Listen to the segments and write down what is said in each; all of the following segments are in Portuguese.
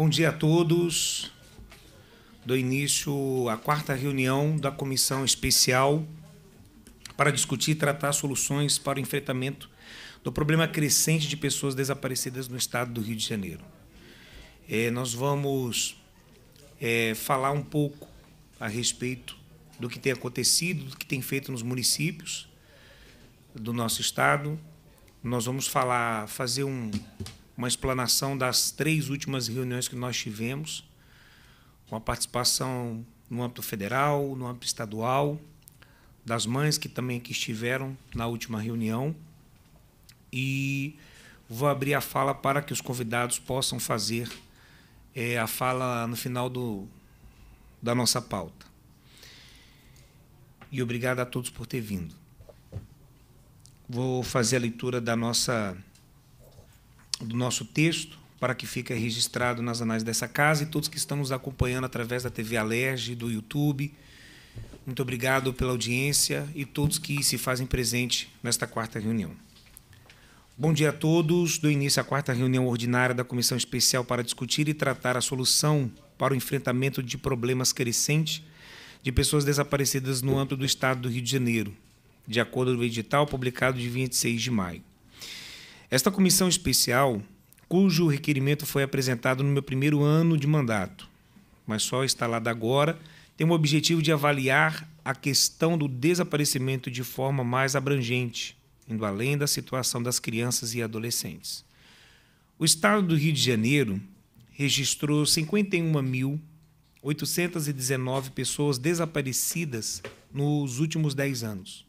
Bom dia a todos. do início à quarta reunião da Comissão Especial para discutir e tratar soluções para o enfrentamento do problema crescente de pessoas desaparecidas no estado do Rio de Janeiro. É, nós vamos é, falar um pouco a respeito do que tem acontecido, do que tem feito nos municípios do nosso estado. Nós vamos falar, fazer um, uma explanação das três últimas reuniões que nós tivemos, com a participação no âmbito federal, no âmbito estadual, das mães que também que estiveram na última reunião. E vou abrir a fala para que os convidados possam fazer é, a fala no final do, da nossa pauta. E obrigado a todos por ter vindo. Vou fazer a leitura da nossa do nosso texto para que fique registrado nas anais dessa casa e todos que estão nos acompanhando através da TV Alerge, do YouTube. Muito obrigado pela audiência e todos que se fazem presente nesta quarta reunião. Bom dia a todos. Do início à quarta reunião ordinária da Comissão Especial para discutir e tratar a solução para o enfrentamento de problemas crescentes de pessoas desaparecidas no âmbito do Estado do Rio de Janeiro, de acordo com o edital publicado de 26 de maio. Esta comissão especial, cujo requerimento foi apresentado no meu primeiro ano de mandato, mas só instalada agora, tem o objetivo de avaliar a questão do desaparecimento de forma mais abrangente, indo além da situação das crianças e adolescentes. O estado do Rio de Janeiro registrou 51.819 pessoas desaparecidas nos últimos 10 anos.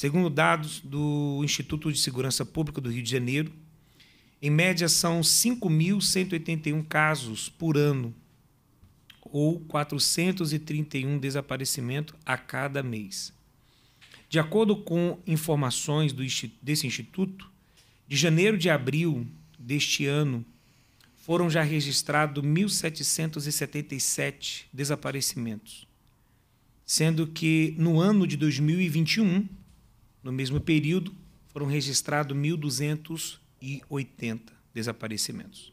Segundo dados do Instituto de Segurança Pública do Rio de Janeiro, em média são 5.181 casos por ano, ou 431 desaparecimentos a cada mês. De acordo com informações desse instituto, de janeiro de abril deste ano, foram já registrados 1.777 desaparecimentos, sendo que no ano de 2021 no mesmo período, foram registrados 1.280 desaparecimentos.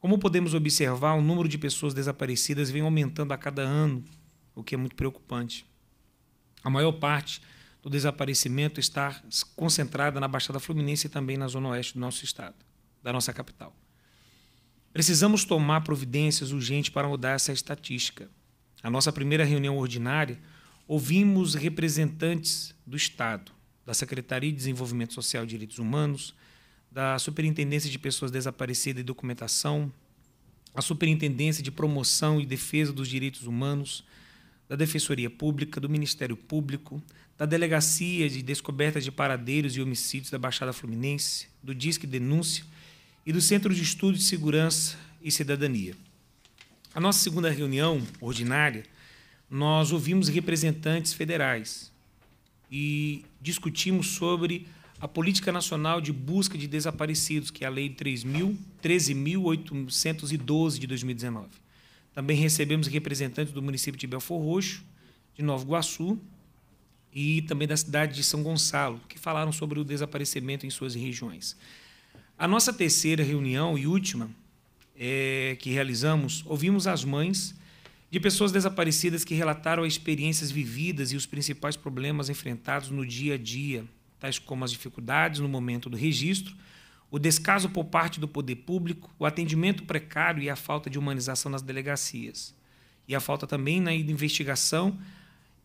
Como podemos observar, o número de pessoas desaparecidas vem aumentando a cada ano, o que é muito preocupante. A maior parte do desaparecimento está concentrada na Baixada Fluminense e também na zona oeste do nosso estado, da nossa capital. Precisamos tomar providências urgentes para mudar essa estatística. A nossa primeira reunião ordinária, ouvimos representantes do estado, da Secretaria de Desenvolvimento Social e Direitos Humanos, da Superintendência de Pessoas Desaparecidas e Documentação, a Superintendência de Promoção e Defesa dos Direitos Humanos, da Defensoria Pública, do Ministério Público, da Delegacia de Descoberta de Paradeiros e Homicídios da Baixada Fluminense, do Disque Denúncia e do Centro de Estudo de Segurança e Cidadania. A nossa segunda reunião ordinária, nós ouvimos representantes federais e discutimos sobre a Política Nacional de Busca de Desaparecidos, que é a Lei 13.812 de 2019. Também recebemos representantes do município de Belfor Roxo, de Nova Iguaçu e também da cidade de São Gonçalo, que falaram sobre o desaparecimento em suas regiões. A nossa terceira reunião e última é, que realizamos, ouvimos as mães de pessoas desaparecidas que relataram as experiências vividas e os principais problemas enfrentados no dia a dia, tais como as dificuldades no momento do registro, o descaso por parte do poder público, o atendimento precário e a falta de humanização nas delegacias, e a falta também na investigação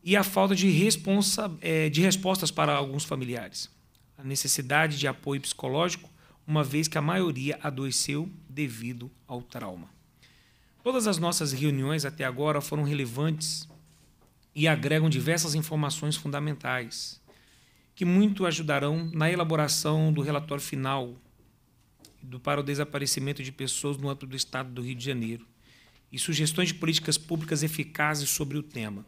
e a falta de, responsa, eh, de respostas para alguns familiares, a necessidade de apoio psicológico, uma vez que a maioria adoeceu devido ao trauma. Todas as nossas reuniões até agora foram relevantes e agregam diversas informações fundamentais, que muito ajudarão na elaboração do relatório final do para o desaparecimento de pessoas no âmbito do Estado do Rio de Janeiro e sugestões de políticas públicas eficazes sobre o tema.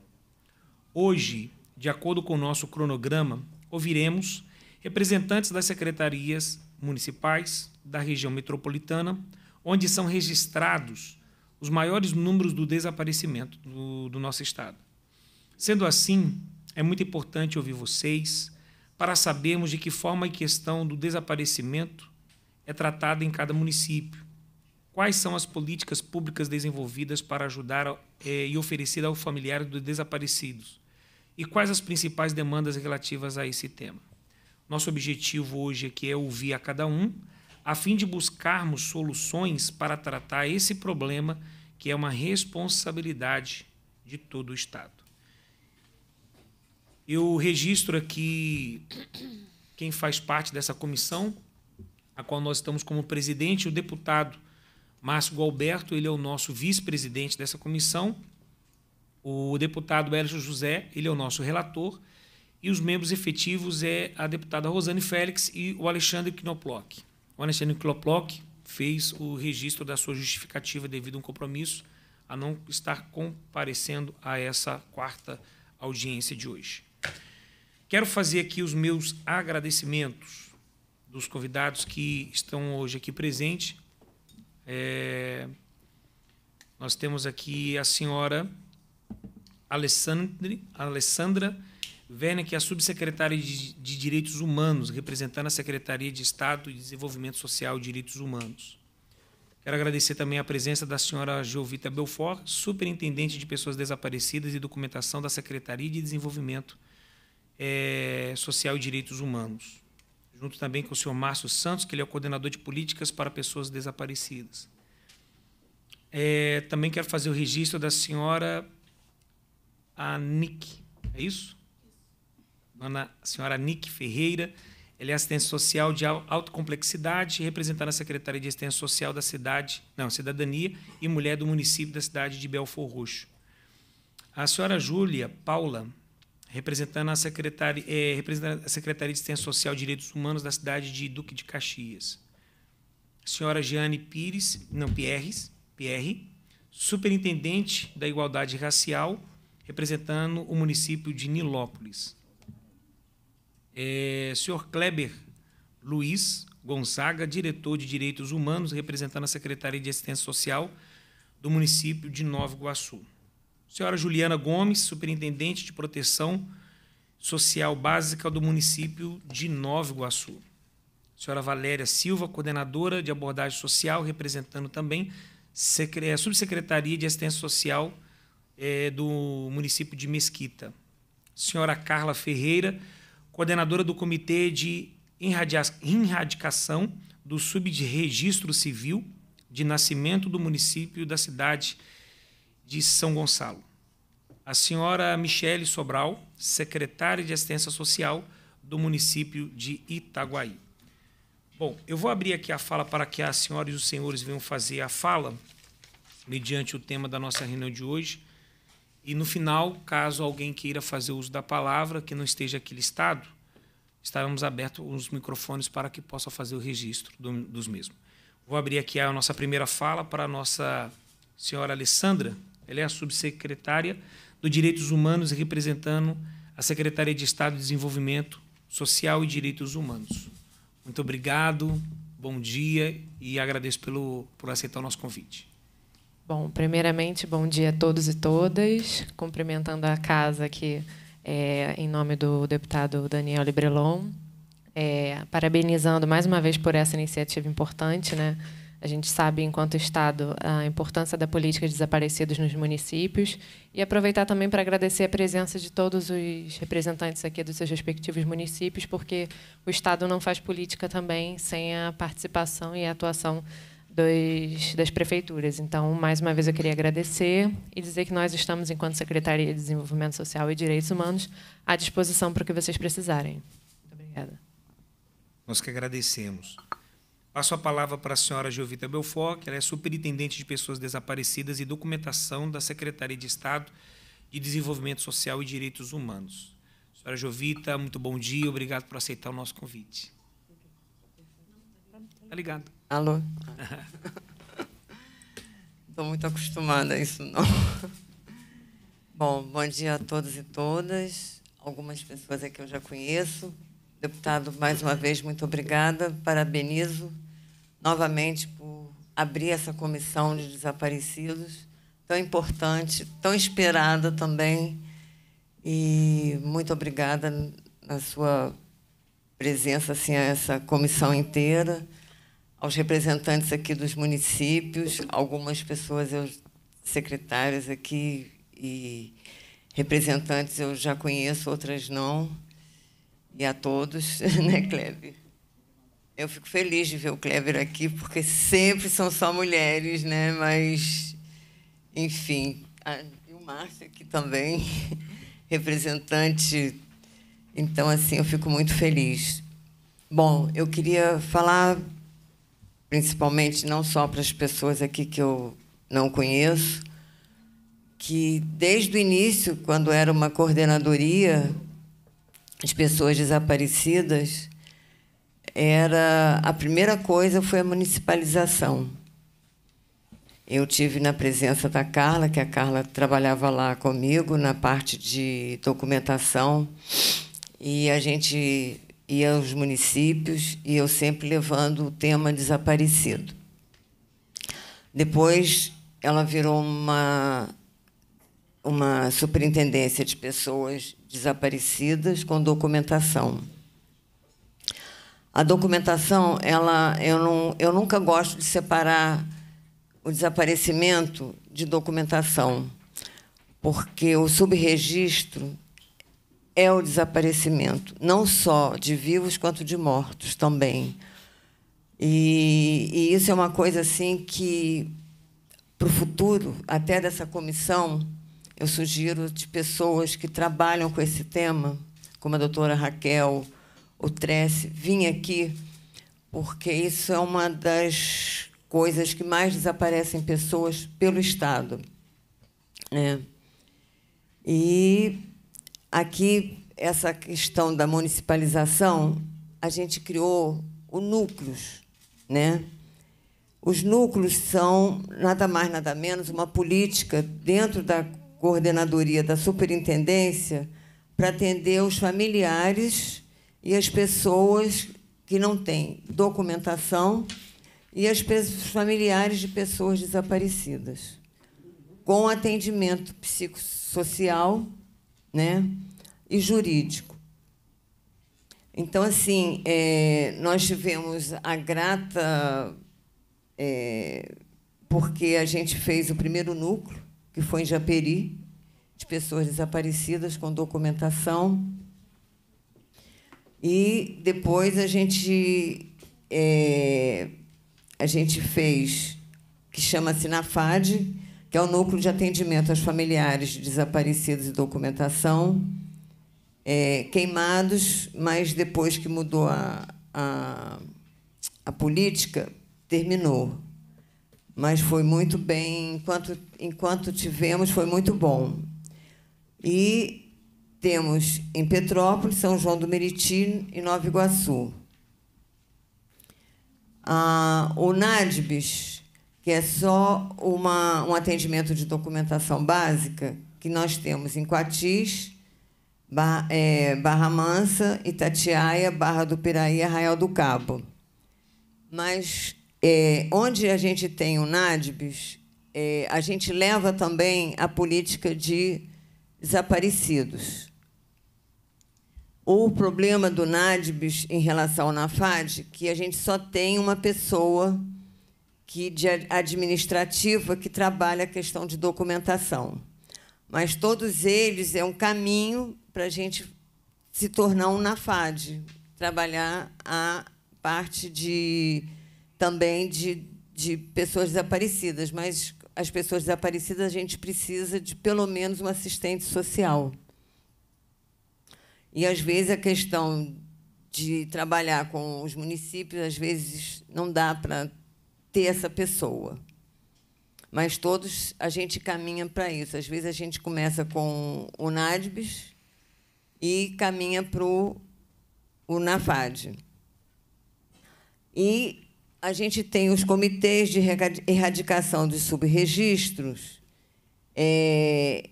Hoje, de acordo com o nosso cronograma, ouviremos representantes das secretarias municipais da região metropolitana, onde são registrados os maiores números do desaparecimento do, do nosso Estado. Sendo assim, é muito importante ouvir vocês para sabermos de que forma a questão do desaparecimento é tratada em cada município. Quais são as políticas públicas desenvolvidas para ajudar é, e oferecer ao familiar dos desaparecidos? E quais as principais demandas relativas a esse tema? Nosso objetivo hoje aqui é ouvir a cada um a fim de buscarmos soluções para tratar esse problema, que é uma responsabilidade de todo o Estado. Eu registro aqui quem faz parte dessa comissão, a qual nós estamos como presidente, o deputado Márcio Galberto, ele é o nosso vice-presidente dessa comissão, o deputado Hélio José, ele é o nosso relator, e os membros efetivos é a deputada Rosane Félix e o Alexandre Knoplock. O Alexandre Kloplock fez o registro da sua justificativa devido a um compromisso a não estar comparecendo a essa quarta audiência de hoje. Quero fazer aqui os meus agradecimentos dos convidados que estão hoje aqui presentes. É, nós temos aqui a senhora Alessandre, Alessandra Werner, que é a subsecretária de, de Direitos Humanos, representando a Secretaria de Estado de Desenvolvimento Social e Direitos Humanos. Quero agradecer também a presença da senhora Giovita Belfort, superintendente de pessoas desaparecidas e documentação da Secretaria de Desenvolvimento é, Social e Direitos Humanos. Junto também com o senhor Márcio Santos, que ele é o coordenador de políticas para pessoas desaparecidas. É, também quero fazer o registro da senhora Anick, é isso? dona senhora Nick Ferreira. Ela é assistente social de alta complexidade, representando a Secretaria de Assistência Social da cidade, não, Cidadania e Mulher do município da cidade de Belfor Roxo. A senhora Júlia Paula, representando a, é, representando a Secretaria de Assistência Social e Direitos Humanos da cidade de Duque de Caxias. A senhora Jeane Pires, não, Pierres, Pierre, superintendente da Igualdade Racial, representando o município de Nilópolis. É, senhor Kleber Luiz Gonzaga, diretor de Direitos Humanos, representando a Secretaria de Assistência Social do município de Nova Iguaçu. Senhora Juliana Gomes, superintendente de Proteção Social Básica do município de Nova Iguaçu. Senhora Valéria Silva, coordenadora de abordagem social, representando também a é, Subsecretaria de Assistência Social é, do município de Mesquita. Senhora Carla Ferreira, coordenadora do Comitê de Erradicação do Subregistro Civil de Nascimento do município da cidade de São Gonçalo. A senhora Michele Sobral, secretária de Assistência Social do município de Itaguaí. Bom, eu vou abrir aqui a fala para que as senhoras e os senhores venham fazer a fala mediante o tema da nossa reunião de hoje, e no final, caso alguém queira fazer uso da palavra, que não esteja aqui listado, estaremos abertos os microfones para que possa fazer o registro do, dos mesmos. Vou abrir aqui a nossa primeira fala para a nossa senhora Alessandra. Ela é a subsecretária do Direitos Humanos e representando a Secretaria de Estado de Desenvolvimento Social e Direitos Humanos. Muito obrigado, bom dia e agradeço pelo, por aceitar o nosso convite. Bom, primeiramente, bom dia a todos e todas. Cumprimentando a casa aqui é, em nome do deputado Daniel Librelon. É, parabenizando mais uma vez por essa iniciativa importante. Né? A gente sabe, enquanto Estado, a importância da política de desaparecidos nos municípios. E aproveitar também para agradecer a presença de todos os representantes aqui dos seus respectivos municípios, porque o Estado não faz política também sem a participação e a atuação das prefeituras. Então, mais uma vez, eu queria agradecer e dizer que nós estamos, enquanto Secretaria de Desenvolvimento Social e Direitos Humanos, à disposição para o que vocês precisarem. Muito obrigada. Nós que agradecemos. Passo a palavra para a senhora Giovita Belfort, que ela é superintendente de pessoas desaparecidas e documentação da Secretaria de Estado de Desenvolvimento Social e Direitos Humanos. Senhora Jovita, muito bom dia, obrigado por aceitar o nosso convite. Tá ligado? Alô? Estou muito acostumada a isso, não. Bom, bom dia a todos e todas. Algumas pessoas aqui eu já conheço. Deputado, mais uma vez, muito obrigada. Parabenizo novamente por abrir essa comissão de desaparecidos, tão importante, tão esperada também. E muito obrigada na sua presença, assim, a essa comissão inteira aos representantes aqui dos municípios, algumas pessoas, eu, secretários aqui e representantes eu já conheço, outras não. E a todos, né, Kleber? Eu fico feliz de ver o Kleber aqui, porque sempre são só mulheres, né? Mas, enfim. A, e o Márcio aqui também, representante. Então, assim, eu fico muito feliz. Bom, eu queria falar principalmente não só para as pessoas aqui que eu não conheço, que desde o início, quando era uma coordenadoria de pessoas desaparecidas, era a primeira coisa foi a municipalização. Eu tive na presença da Carla, que a Carla trabalhava lá comigo na parte de documentação, e a gente e aos municípios, e eu sempre levando o tema desaparecido. Depois, ela virou uma, uma superintendência de pessoas desaparecidas com documentação. A documentação, ela, eu, não, eu nunca gosto de separar o desaparecimento de documentação, porque o subregistro é o desaparecimento, não só de vivos quanto de mortos também. E, e isso é uma coisa assim que, para o futuro, até dessa comissão, eu sugiro de pessoas que trabalham com esse tema, como a doutora Raquel, o Tresse, vim aqui, porque isso é uma das coisas que mais desaparecem pessoas pelo Estado. Né? E Aqui, essa questão da municipalização, a gente criou o núcleos, né? Os núcleos são nada mais nada menos uma política dentro da coordenadoria da superintendência para atender os familiares e as pessoas que não têm documentação e as familiares de pessoas desaparecidas, com atendimento psicossocial, né? e jurídico. Então, assim, é, nós tivemos a grata. É, porque a gente fez o primeiro núcleo, que foi em Japeri, de pessoas desaparecidas com documentação. E depois a gente, é, a gente fez, que chama-se NAFAD, que é o Núcleo de Atendimento aos Familiares de Desaparecidos e Documentação é, queimados, mas depois que mudou a, a, a política, terminou. Mas foi muito bem, enquanto, enquanto tivemos, foi muito bom. E temos em Petrópolis, São João do Meriti e Nova Iguaçu. Ah, o NADBIS, que é só uma, um atendimento de documentação básica, que nós temos em Quatis, Barra, é, Barra Mansa, Itatiaia, Barra do Piraí, Arraial do Cabo. Mas é, onde a gente tem o NADBIS, é, a gente leva também a política de desaparecidos. O problema do NADBIS em relação ao NAFAD, que a gente só tem uma pessoa que de administrativa que trabalha a questão de documentação. Mas todos eles é um caminho para a gente se tornar um NAFAD, trabalhar a parte de também de, de pessoas desaparecidas, mas as pessoas desaparecidas a gente precisa de pelo menos um assistente social. E às vezes a questão de trabalhar com os municípios, às vezes não dá para ter essa pessoa. Mas todos a gente caminha para isso. Às vezes a gente começa com o NADBIS, e caminha para o NAFAD. E a gente tem os comitês de erradicação dos subregistros, é,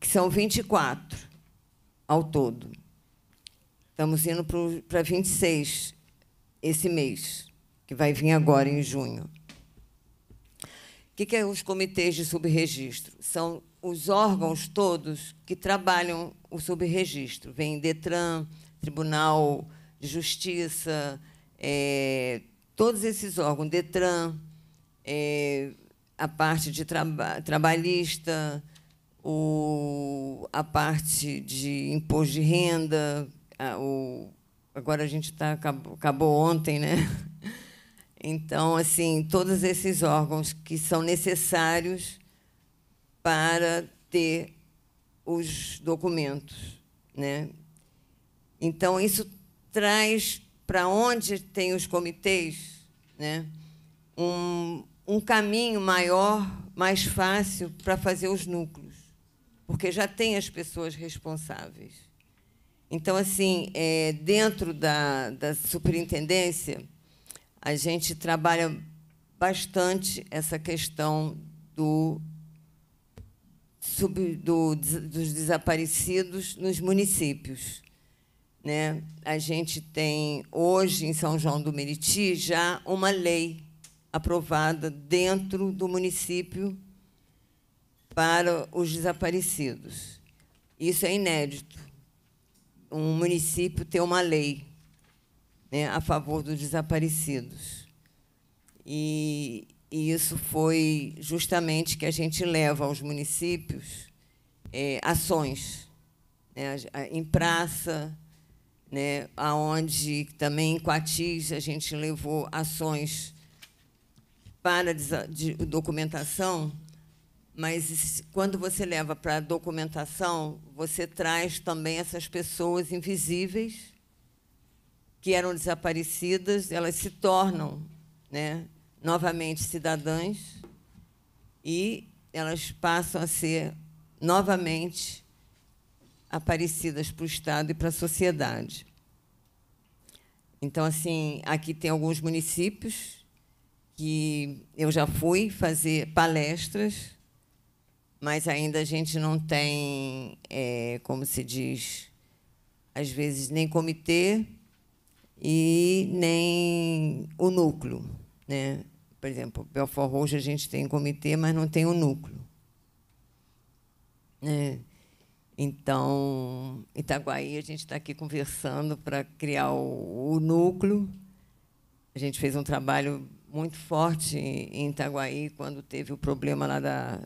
que são 24 ao todo. Estamos indo para 26 esse mês, que vai vir agora em junho. O que, que é os comitês de subregistro? São os órgãos todos que trabalham o subregistro. Vem Detran, Tribunal de Justiça, é, todos esses órgãos, Detran, é, a parte de traba trabalhista, o, a parte de imposto de renda, a, o, agora a gente está acabou, acabou ontem, né? Então, assim, todos esses órgãos que são necessários para ter os documentos. Né? Então, isso traz para onde tem os comitês né? um, um caminho maior, mais fácil para fazer os núcleos, porque já tem as pessoas responsáveis. Então, assim, é, dentro da, da superintendência, a gente trabalha bastante essa questão do sub, do, dos desaparecidos nos municípios. Né? A gente tem hoje em São João do Meriti já uma lei aprovada dentro do município para os desaparecidos. Isso é inédito. Um município ter uma lei né, a favor dos desaparecidos. E, e isso foi justamente que a gente leva aos municípios é, ações né, em praça, né, aonde também em Quatis a gente levou ações para de documentação, mas quando você leva para documentação, você traz também essas pessoas invisíveis que eram desaparecidas, elas se tornam né, novamente cidadãs e elas passam a ser novamente aparecidas para o Estado e para a sociedade. Então, assim, aqui tem alguns municípios que eu já fui fazer palestras, mas ainda a gente não tem, é, como se diz, às vezes nem comitê e nem o núcleo. Né? Por exemplo, Belfort Roxo a gente tem comitê, mas não tem o um núcleo. É. Então, Itaguaí, a gente está aqui conversando para criar o, o, núcleo. A gente fez um trabalho muito forte em, em Itaguaí quando teve o problema lá da,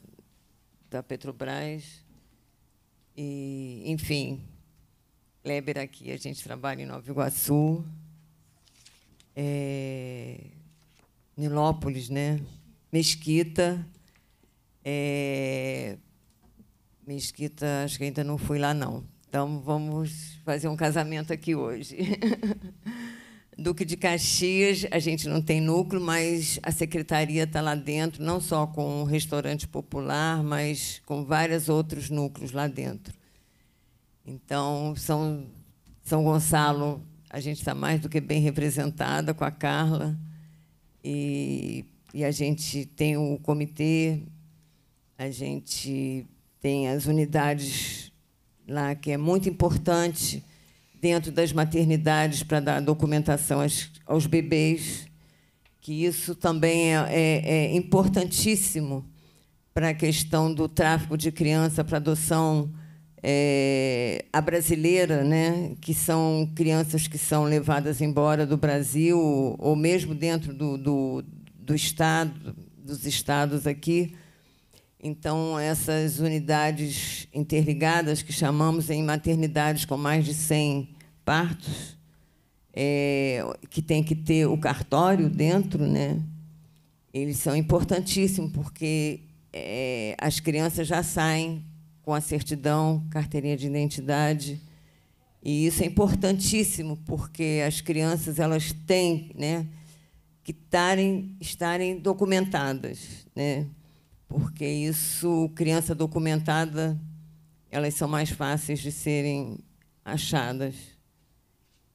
da Petrobras. E, enfim, Leber aqui, a gente trabalha em Nova Iguaçu. É, Nilópolis, né? Mesquita. É... Mesquita, acho que ainda não fui lá, não. Então, vamos fazer um casamento aqui hoje. Duque de Caxias, a gente não tem núcleo, mas a secretaria está lá dentro, não só com o restaurante popular, mas com vários outros núcleos lá dentro. Então, São, São Gonçalo, a gente está mais do que bem representada com a Carla. E, e a gente tem o comitê, a gente tem as unidades lá, que é muito importante dentro das maternidades para dar documentação aos, aos, bebês, que isso também é, é, é importantíssimo para a questão do tráfico de criança para adoção é, a brasileira, né, que são crianças que são levadas embora do Brasil ou mesmo dentro do, do, do estado, dos estados aqui. Então, essas unidades interligadas que chamamos em maternidades com mais de 100 partos, é, que tem que ter o cartório dentro, né? Eles são importantíssimos porque é, as crianças já saem com a certidão, carteirinha de identidade. E isso é importantíssimo, porque as crianças elas têm né, que tarem, estarem documentadas. Né? Porque isso, criança documentada, elas são mais fáceis de serem achadas.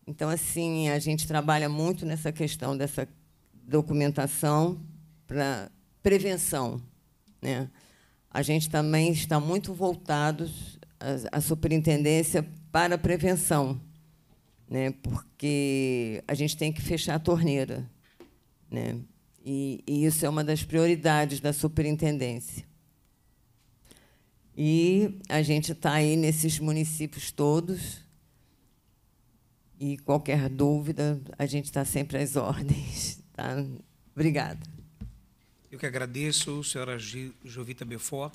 Então, assim, a gente trabalha muito nessa questão dessa documentação para prevenção. Né? a gente também está muito voltados à, à superintendência para a prevenção, né? porque a gente tem que fechar a torneira. Né? E, e isso é uma das prioridades da superintendência. E a gente está aí nesses municípios todos. E qualquer dúvida, a gente está sempre às ordens. Tá? Obrigada. Eu que agradeço, senhora Jovita Belfort,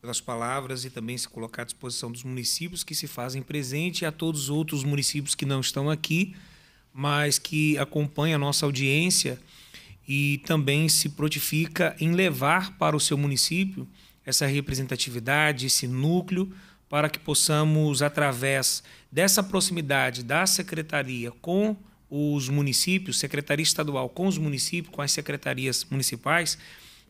pelas palavras e também se colocar à disposição dos municípios que se fazem presente e a todos os outros municípios que não estão aqui, mas que acompanham a nossa audiência e também se protifica em levar para o seu município essa representatividade, esse núcleo, para que possamos, através dessa proximidade da secretaria com os municípios, secretaria estadual com os municípios, com as secretarias municipais,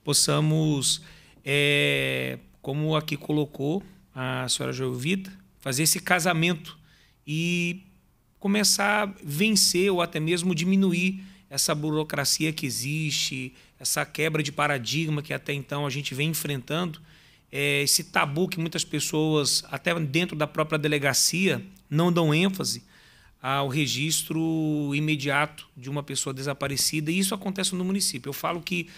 possamos, é, como aqui colocou a senhora Jovita, fazer esse casamento e começar a vencer ou até mesmo diminuir essa burocracia que existe, essa quebra de paradigma que até então a gente vem enfrentando, é, esse tabu que muitas pessoas, até dentro da própria delegacia, não dão ênfase ao registro imediato de uma pessoa desaparecida. E isso acontece no município. Eu falo que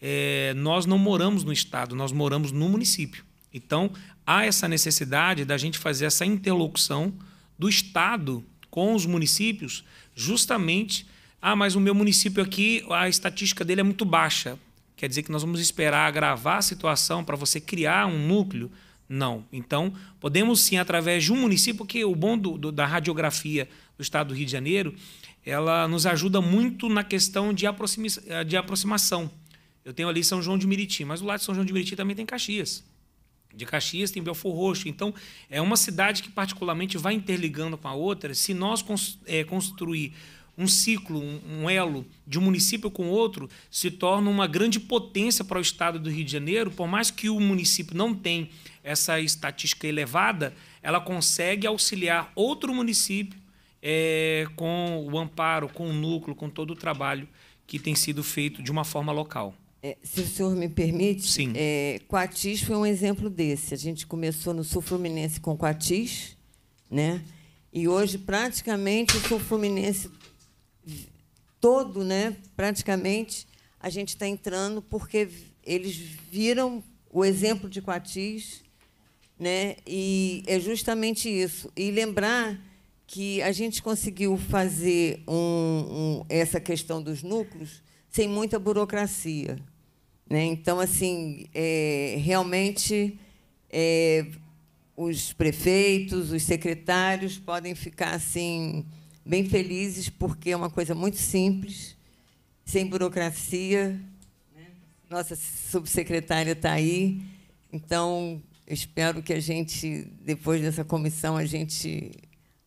é, nós não moramos no estado, nós moramos no município. Então, há essa necessidade da gente fazer essa interlocução do estado com os municípios, justamente. Ah, mas o meu município aqui, a estatística dele é muito baixa. Quer dizer que nós vamos esperar agravar a situação para você criar um núcleo não. Então, podemos sim, através de um município, porque o bom do, do, da radiografia do estado do Rio de Janeiro, ela nos ajuda muito na questão de, aproximi de aproximação. Eu tenho ali São João de Meriti, mas do lado de São João de Meriti também tem Caxias. De Caxias tem Belfor Roxo. Então, é uma cidade que, particularmente, vai interligando com a outra. Se nós cons é, construir um ciclo, um elo de um município com outro, se torna uma grande potência para o estado do Rio de Janeiro, por mais que o município não tenha essa estatística elevada, ela consegue auxiliar outro município é, com o amparo, com o núcleo, com todo o trabalho que tem sido feito de uma forma local. É, se o senhor me permite, Sim. É, Quatis foi um exemplo desse. A gente começou no Sul Fluminense com Quatis, né? E hoje praticamente o Sul Fluminense todo, né? Praticamente a gente está entrando porque eles viram o exemplo de Quatis né? E é justamente isso. E lembrar que a gente conseguiu fazer um, um, essa questão dos núcleos sem muita burocracia. Né? Então, assim, é, realmente é, os prefeitos, os secretários podem ficar assim bem felizes porque é uma coisa muito simples, sem burocracia. Né? Nossa subsecretária está aí, então eu espero que a gente, depois dessa comissão, a gente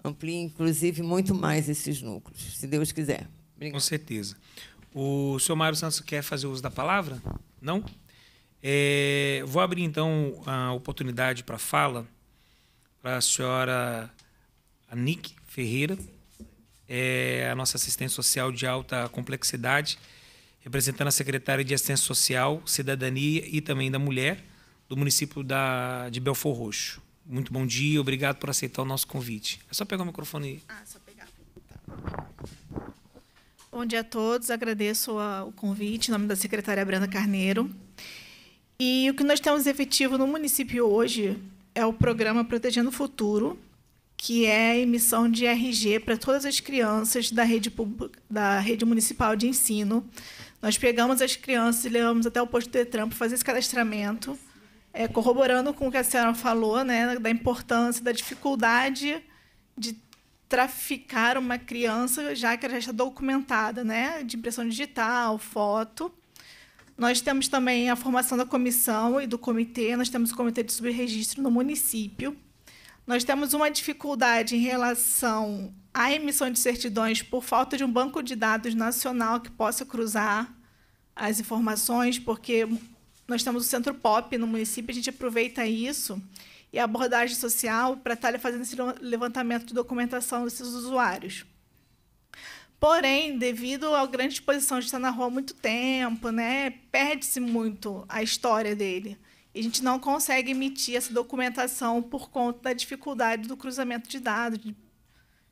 amplie, inclusive, muito mais esses núcleos, se Deus quiser. Com certeza. O senhor Mário Santos quer fazer uso da palavra? Não? É, vou abrir, então, a oportunidade para fala para a senhora Anique Ferreira, é, a nossa assistente social de alta complexidade, representando a secretária de Assistência Social, Cidadania e também da Mulher do município da, de Belfor Roxo. Muito bom dia, obrigado por aceitar o nosso convite. É só pegar o microfone. Ah, só pegar. Tá. Bom dia a todos, agradeço a, o convite em nome da secretária Brenda Carneiro. E o que nós temos efetivo no município hoje é o programa Protegendo o Futuro, que é a emissão de RG para todas as crianças da rede, pública, da rede municipal de ensino. Nós pegamos as crianças e levamos até o posto do Detran para fazer esse cadastramento é, corroborando com o que a senhora falou, né, da importância, da dificuldade de traficar uma criança, já que ela já está documentada, né, de impressão digital, foto. Nós temos também a formação da comissão e do comitê, nós temos o comitê de subregistro no município. Nós temos uma dificuldade em relação à emissão de certidões por falta de um banco de dados nacional que possa cruzar as informações, porque nós temos o Centro Pop no município, a gente aproveita isso e a abordagem social para estar tá fazendo esse levantamento de documentação desses usuários. Porém, devido à grande exposição de estar na rua há muito tempo, né, perde-se muito a história dele. E a gente não consegue emitir essa documentação por conta da dificuldade do cruzamento de dados.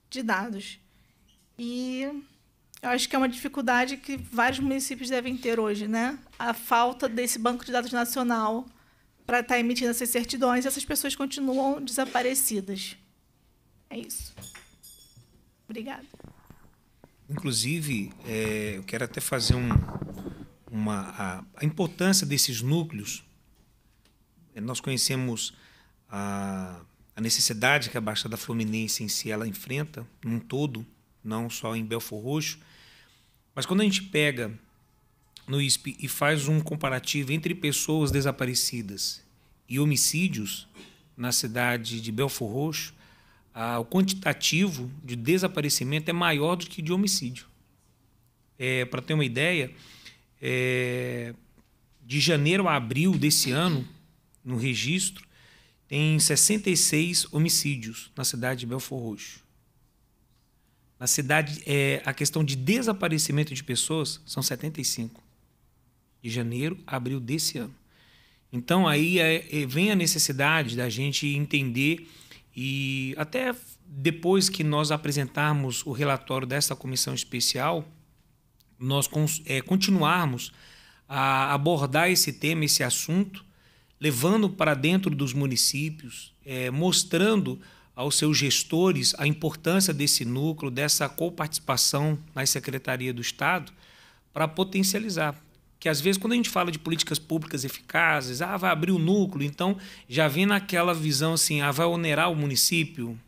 De dados. E eu acho que é uma dificuldade que vários municípios devem ter hoje, né? A falta desse banco de dados nacional para estar tá emitindo essas certidões, essas pessoas continuam desaparecidas. É isso. Obrigada. Inclusive, é, eu quero até fazer um, uma a, a, importância desses núcleos. É, nós conhecemos a, a necessidade que a Baixada Fluminense em si ela enfrenta, num todo não só em Belfor Roxo. Mas quando a gente pega no ISP e faz um comparativo entre pessoas desaparecidas e homicídios na cidade de Belfor Roxo, ah, o quantitativo de desaparecimento é maior do que de homicídio. É, Para ter uma ideia, é, de janeiro a abril desse ano, no registro, tem 66 homicídios na cidade de Belfor Roxo. Na cidade, é, a questão de desaparecimento de pessoas são 75. De janeiro a abril desse ano. Então aí é, é, vem a necessidade da gente entender e até depois que nós apresentarmos o relatório dessa comissão especial, nós é, continuarmos a abordar esse tema, esse assunto, levando para dentro dos municípios, é, mostrando aos seus gestores a importância desse núcleo, dessa coparticipação na Secretaria do Estado para potencializar. Que às vezes, quando a gente fala de políticas públicas eficazes, ah, vai abrir o núcleo, então já vem naquela visão assim, ah, vai onerar o município.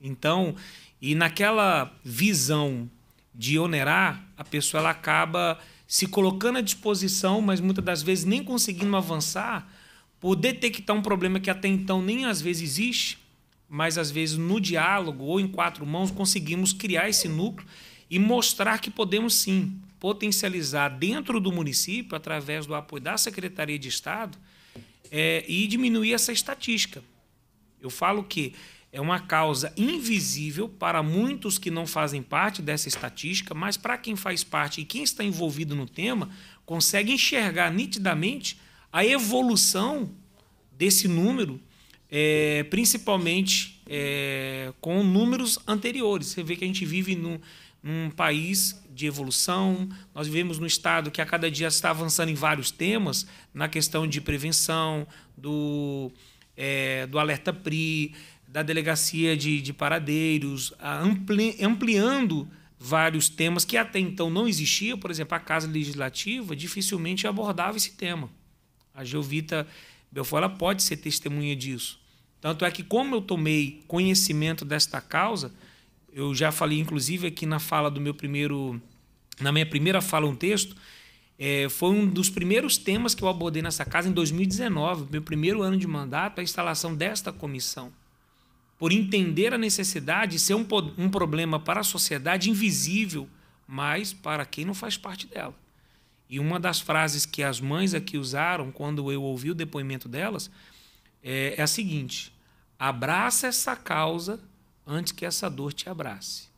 Então, e naquela visão de onerar, a pessoa ela acaba se colocando à disposição, mas muitas das vezes nem conseguindo avançar por detectar um problema que até então nem às vezes existe mas às vezes no diálogo ou em quatro mãos conseguimos criar esse núcleo e mostrar que podemos sim potencializar dentro do município, através do apoio da Secretaria de Estado, é, e diminuir essa estatística. Eu falo que é uma causa invisível para muitos que não fazem parte dessa estatística, mas para quem faz parte e quem está envolvido no tema, consegue enxergar nitidamente a evolução desse número é, principalmente é, com números anteriores. Você vê que a gente vive num, num país de evolução, nós vivemos num estado que a cada dia está avançando em vários temas, na questão de prevenção, do, é, do alerta PRI, da delegacia de, de paradeiros, ampli, ampliando vários temas que até então não existiam. Por exemplo, a Casa Legislativa dificilmente abordava esse tema. A Geovita Belfort pode ser testemunha disso. Tanto é que, como eu tomei conhecimento desta causa, eu já falei, inclusive, aqui na fala do meu primeiro. Na minha primeira fala, um texto, é, foi um dos primeiros temas que eu abordei nessa casa em 2019, meu primeiro ano de mandato, a instalação desta comissão. Por entender a necessidade de ser um, um problema para a sociedade invisível, mas para quem não faz parte dela. E uma das frases que as mães aqui usaram quando eu ouvi o depoimento delas é, é a seguinte: abraça essa causa antes que essa dor te abrace.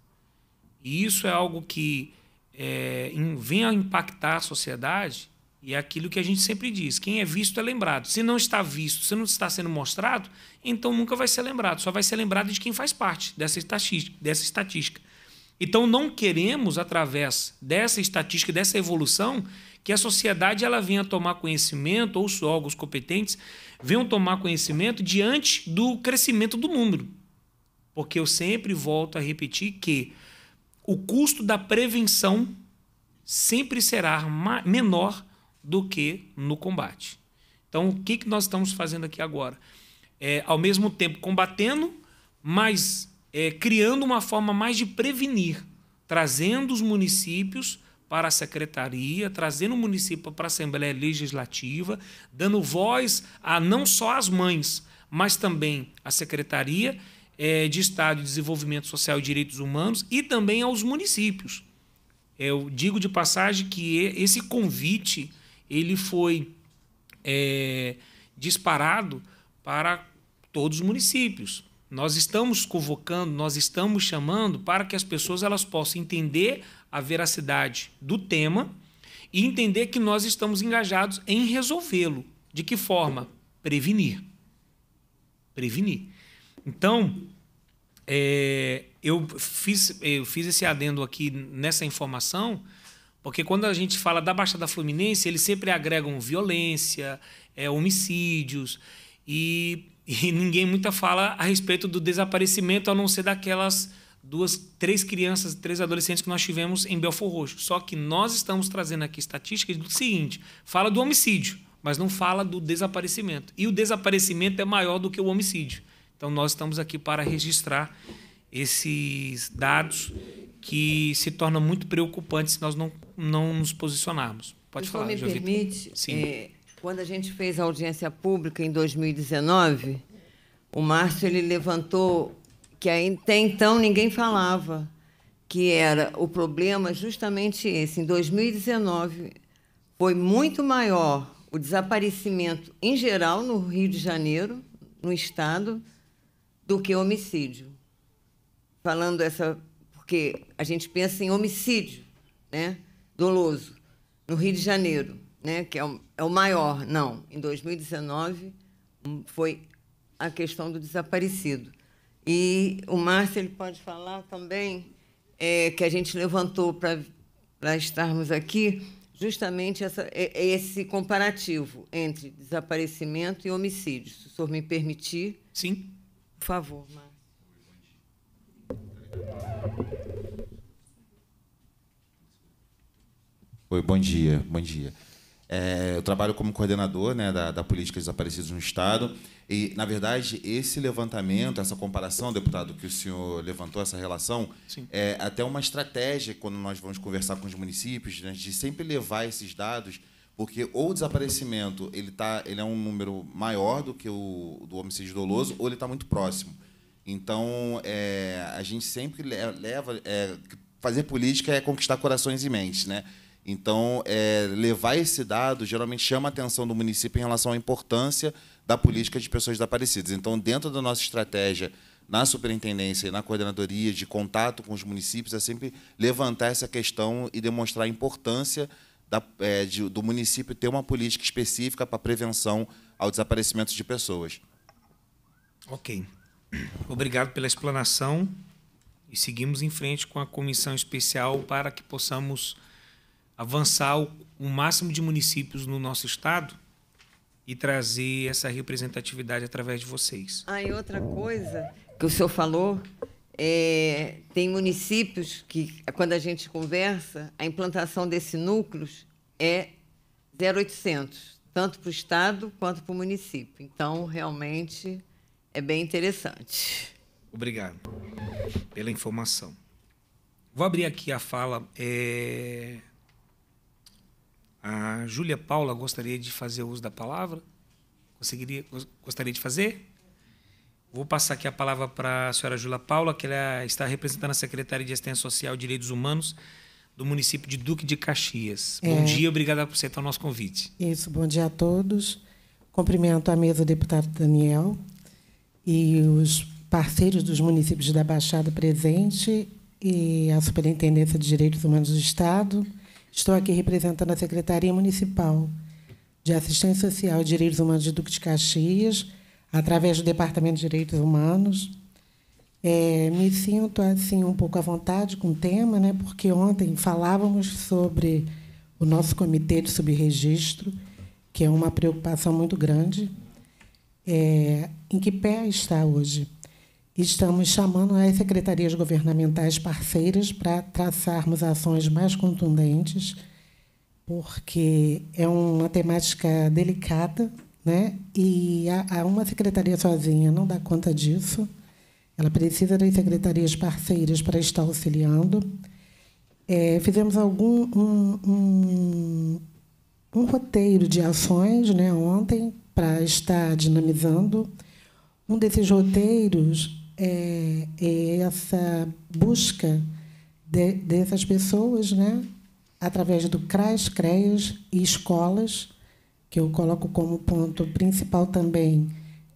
E isso é algo que é, vem a impactar a sociedade e é aquilo que a gente sempre diz: quem é visto é lembrado. Se não está visto, se não está sendo mostrado, então nunca vai ser lembrado. Só vai ser lembrado de quem faz parte dessa estatística. Dessa estatística. Então não queremos, através dessa estatística, dessa evolução, que a sociedade ela venha tomar conhecimento, ou os órgãos competentes, venham tomar conhecimento diante do crescimento do número. Porque eu sempre volto a repetir que o custo da prevenção sempre será menor do que no combate. Então, o que, que nós estamos fazendo aqui agora? É, ao mesmo tempo combatendo, mas é, criando uma forma mais de prevenir, trazendo os municípios para a secretaria, trazendo o município para a Assembleia Legislativa, dando voz a não só as mães, mas também a Secretaria é, de Estado de Desenvolvimento Social e Direitos Humanos e também aos municípios. Eu digo de passagem que esse convite ele foi é, disparado para todos os municípios. Nós estamos convocando, nós estamos chamando para que as pessoas elas possam entender a veracidade do tema e entender que nós estamos engajados em resolvê-lo. De que forma? Prevenir. Prevenir. Então, é, eu, fiz, eu fiz esse adendo aqui nessa informação, porque quando a gente fala da Baixada Fluminense, eles sempre agregam violência, é, homicídios, e, e ninguém muita fala a respeito do desaparecimento, a não ser daquelas duas, três crianças, três adolescentes que nós tivemos em Belfor Roxo. Só que nós estamos trazendo aqui estatísticas do seguinte: fala do homicídio, mas não fala do desaparecimento. E o desaparecimento é maior do que o homicídio. Então nós estamos aqui para registrar esses dados que se tornam muito preocupantes se nós não, não nos posicionarmos. Pode falar, me Jovita. permite, é, quando a gente fez a audiência pública em 2019, o Márcio ele levantou que até então ninguém falava, que era o problema justamente esse. Em 2019 foi muito maior o desaparecimento em geral no Rio de Janeiro, no estado, do que homicídio. Falando essa porque a gente pensa em homicídio, né, doloso no Rio de Janeiro, né, que é o, é o maior. Não, em 2019 hum, foi a questão do desaparecido. E o Márcio ele pode falar também é, que a gente levantou para estarmos aqui justamente essa, é, é esse comparativo entre desaparecimento e homicídio. Se o senhor me permitir. Sim. Por favor, Márcio. Oi, bom dia, bom dia. É, eu trabalho como coordenador né, da, da política de desaparecidos no Estado. E, na verdade, esse levantamento, essa comparação, deputado, que o senhor levantou, essa relação, Sim. é até uma estratégia quando nós vamos conversar com os municípios, né, de sempre levar esses dados, porque ou o desaparecimento ele tá, ele é um número maior do que o do homicídio doloso, ou ele está muito próximo. Então, é, a gente sempre leva. É, fazer política é conquistar corações e mentes, né? Então, é, levar esse dado geralmente chama a atenção do município em relação à importância da política de pessoas desaparecidas. Então, dentro da nossa estratégia na superintendência e na coordenadoria de contato com os municípios, é sempre levantar essa questão e demonstrar a importância da, é, de, do município ter uma política específica para prevenção ao desaparecimento de pessoas. Ok. Obrigado pela explanação e seguimos em frente com a comissão especial para que possamos avançar o, o máximo de municípios no nosso estado e trazer essa representatividade através de vocês. Ah, e outra coisa que o senhor falou, é, tem municípios que, quando a gente conversa, a implantação desse núcleos é 0,800, tanto para o Estado quanto para o município. Então, realmente, é bem interessante. Obrigado pela informação. Vou abrir aqui a fala. É a Júlia Paula gostaria de fazer uso da palavra? Conseguiria, gostaria de fazer? Vou passar aqui a palavra para a senhora Júlia Paula, que ela está representando a Secretaria de Assistência Social e Direitos Humanos do município de Duque de Caxias. É. Bom dia, obrigada por aceitar o nosso convite. Isso, bom dia a todos. Cumprimento a mesa do deputado Daniel e os parceiros dos municípios da Baixada presente e a Superintendência de Direitos Humanos do Estado Estou aqui representando a Secretaria Municipal de Assistência Social e Direitos Humanos de Duque de Caxias, através do Departamento de Direitos Humanos. É, me sinto assim um pouco à vontade com o tema, né? Porque ontem falávamos sobre o nosso comitê de subregistro, que é uma preocupação muito grande. É, em que pé está hoje? Estamos chamando as secretarias governamentais parceiras para traçarmos ações mais contundentes, porque é uma temática delicada, né? e a, a uma secretaria sozinha não dá conta disso. Ela precisa das secretarias parceiras para estar auxiliando. É, fizemos algum um, um, um roteiro de ações né, ontem para estar dinamizando. Um desses roteiros é, é essa busca de, dessas pessoas, né? através do CRAS, CREAS e escolas, que eu coloco como ponto principal também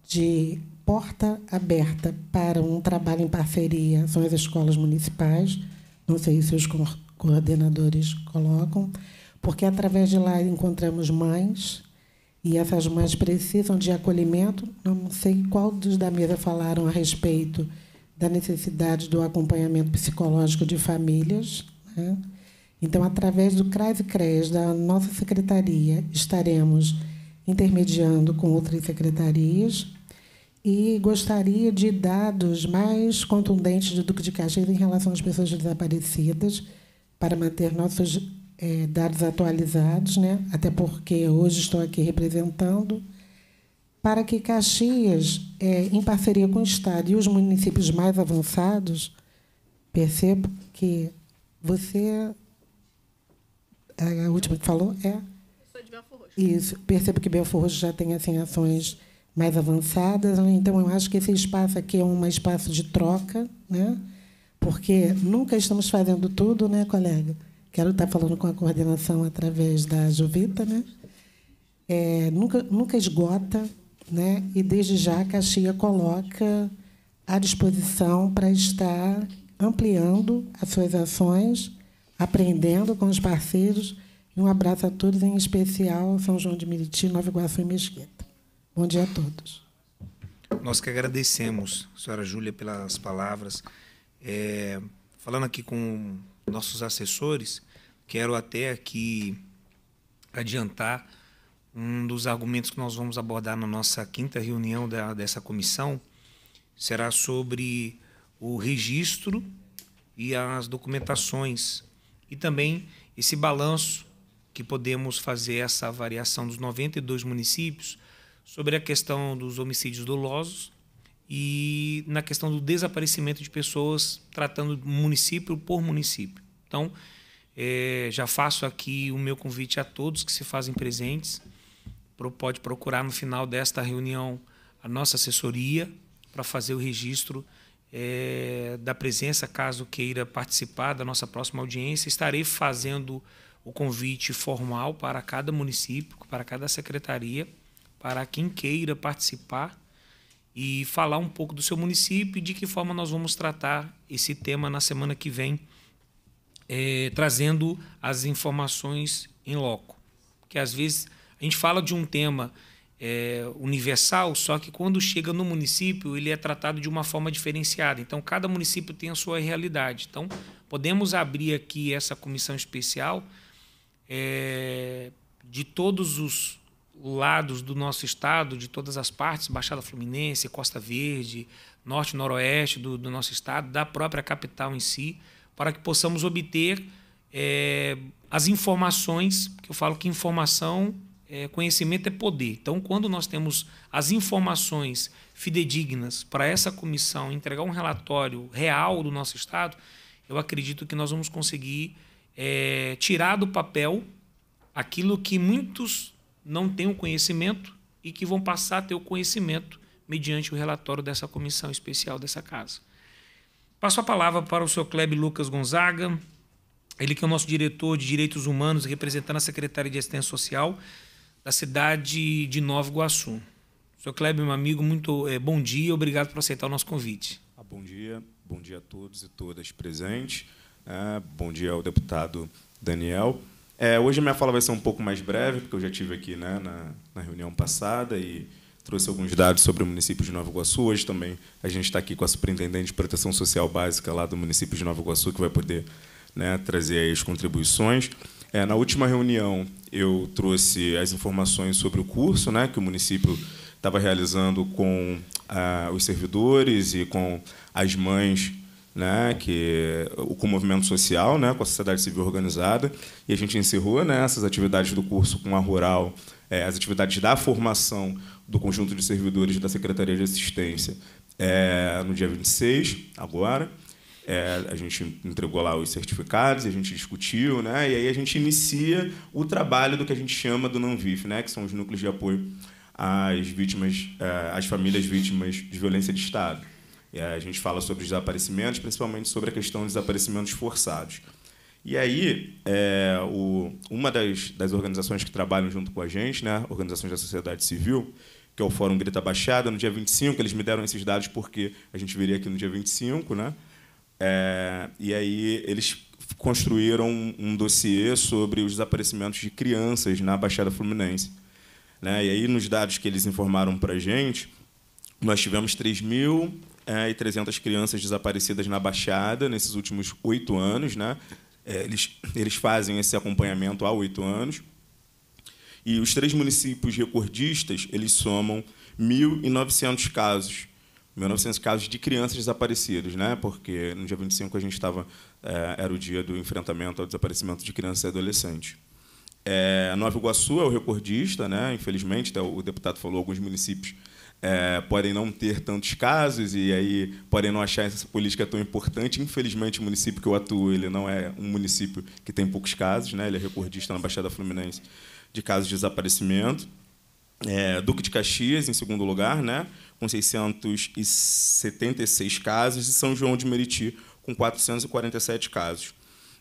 de porta aberta para um trabalho em parceria, são as escolas municipais, não sei se os coordenadores colocam, porque através de lá encontramos mães e essas mães precisam de acolhimento. Não sei qual dos da mesa falaram a respeito da necessidade do acompanhamento psicológico de famílias. Né? Então, através do CRAS e CRES, da nossa secretaria, estaremos intermediando com outras secretarias. E gostaria de dados mais contundentes do Duque de Caxias em relação às pessoas desaparecidas, para manter nossos é, dados atualizados, né? até porque hoje estou aqui representando, para que Caxias, é, em parceria com o Estado e os municípios mais avançados, percebo que você. É, a última que falou é. Eu sou de Roxo. Isso. Percebo que Belfor Roxo já tem assim, ações mais avançadas, né? então eu acho que esse espaço aqui é um espaço de troca, né? porque nunca estamos fazendo tudo, né, colega? Quero estar tá falando com a coordenação através da Jovita, né? É, nunca, nunca esgota, né? E desde já a Caxia coloca à disposição para estar ampliando as suas ações, aprendendo com os parceiros. E um abraço a todos, em especial São João de Meriti, Nova Iguaçu e Mesquita. Bom dia a todos. Nós que agradecemos, senhora Júlia, pelas palavras. É, falando aqui com nossos assessores, quero até aqui adiantar um dos argumentos que nós vamos abordar na nossa quinta reunião da, dessa comissão será sobre o registro e as documentações e também esse balanço que podemos fazer essa avaliação dos 92 municípios sobre a questão dos homicídios dolosos e na questão do desaparecimento de pessoas, tratando município por município. Então, é, já faço aqui o meu convite a todos que se fazem presentes. Pode procurar no final desta reunião a nossa assessoria para fazer o registro é, da presença, caso queira participar da nossa próxima audiência. Estarei fazendo o convite formal para cada município, para cada secretaria, para quem queira participar e falar um pouco do seu município e de que forma nós vamos tratar esse tema na semana que vem, é, trazendo as informações em loco. Que às vezes a gente fala de um tema é, universal, só que quando chega no município ele é tratado de uma forma diferenciada. Então cada município tem a sua realidade. Então podemos abrir aqui essa comissão especial é, de todos os lados do nosso estado, de todas as partes, Baixada Fluminense, Costa Verde, Norte e Noroeste do, do nosso estado, da própria capital em si, para que possamos obter é, as informações, que eu falo que informação, é, conhecimento é poder. Então, quando nós temos as informações fidedignas para essa comissão entregar um relatório real do nosso estado, eu acredito que nós vamos conseguir é, tirar do papel aquilo que muitos não têm o conhecimento e que vão passar a ter o conhecimento mediante o relatório dessa comissão especial dessa casa. Passo a palavra para o senhor Kleber Lucas Gonzaga, ele que é o nosso diretor de Direitos Humanos, representando a Secretaria de Assistência Social da cidade de Nova Iguaçu. Sr. Kleber, meu amigo, muito é, bom dia, obrigado por aceitar o nosso convite. Ah, bom dia, bom dia a todos e todas presentes. Ah, bom dia ao deputado Daniel. É, hoje a minha fala vai ser um pouco mais breve, porque eu já tive aqui né, na, na reunião passada e trouxe alguns dados sobre o município de Nova Iguaçu. Hoje também a gente está aqui com a superintendente de proteção social básica lá do município de Nova Iguaçu, que vai poder né, trazer as contribuições. É, na última reunião, eu trouxe as informações sobre o curso né, que o município estava realizando com ah, os servidores e com as mães né, que com o movimento social, né, com a sociedade civil organizada, e a gente encerrou né, essas atividades do curso com a Rural, é, as atividades da formação do conjunto de servidores da Secretaria de Assistência é, no dia 26, agora. É, a gente entregou lá os certificados, a gente discutiu, né, e aí a gente inicia o trabalho do que a gente chama do NANVIF, né, que são os núcleos de apoio às vítimas, é, às famílias vítimas de violência de Estado. E a gente fala sobre os desaparecimentos, principalmente sobre a questão dos desaparecimentos forçados. E aí, é, o, uma das, das organizações que trabalham junto com a gente, né, organizações da sociedade civil, que é o Fórum Grita Baixada, no dia 25, eles me deram esses dados porque a gente viria aqui no dia 25, né? É, e aí eles construíram um, um dossiê sobre os desaparecimentos de crianças na Baixada Fluminense. Né? E aí, nos dados que eles informaram para a gente, nós tivemos 3.000 é, e 300 crianças desaparecidas na Baixada nesses últimos oito anos. Né? É, eles, eles fazem esse acompanhamento há oito anos. E os três municípios recordistas eles somam 1.900 casos. 1.900 casos de crianças desaparecidas, né? porque no dia 25 a gente estava é, era o dia do enfrentamento ao desaparecimento de crianças e adolescentes. É, Nova Iguaçu é o recordista, né? infelizmente, o deputado falou, alguns municípios é, podem não ter tantos casos e aí podem não achar essa política tão importante. Infelizmente, o município que eu atuo ele não é um município que tem poucos casos, né? ele é recordista na Baixada Fluminense de casos de desaparecimento. É, Duque de Caxias, em segundo lugar, né? com 676 casos, e São João de Meriti, com 447 casos.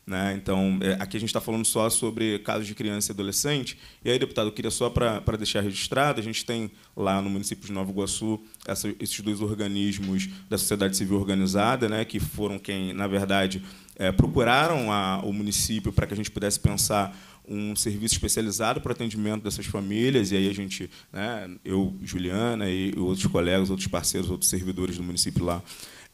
Né? Então, é, aqui a gente está falando só sobre casos de criança e adolescente. E aí, deputado, eu queria só para deixar registrado: a gente tem lá no município de Nova Iguaçu essa, esses dois organismos da sociedade civil organizada, né, que foram quem, na verdade, é, procuraram a, o município para que a gente pudesse pensar um serviço especializado para o atendimento dessas famílias, e aí a gente, né, eu, Juliana e outros colegas, outros parceiros, outros servidores do município lá,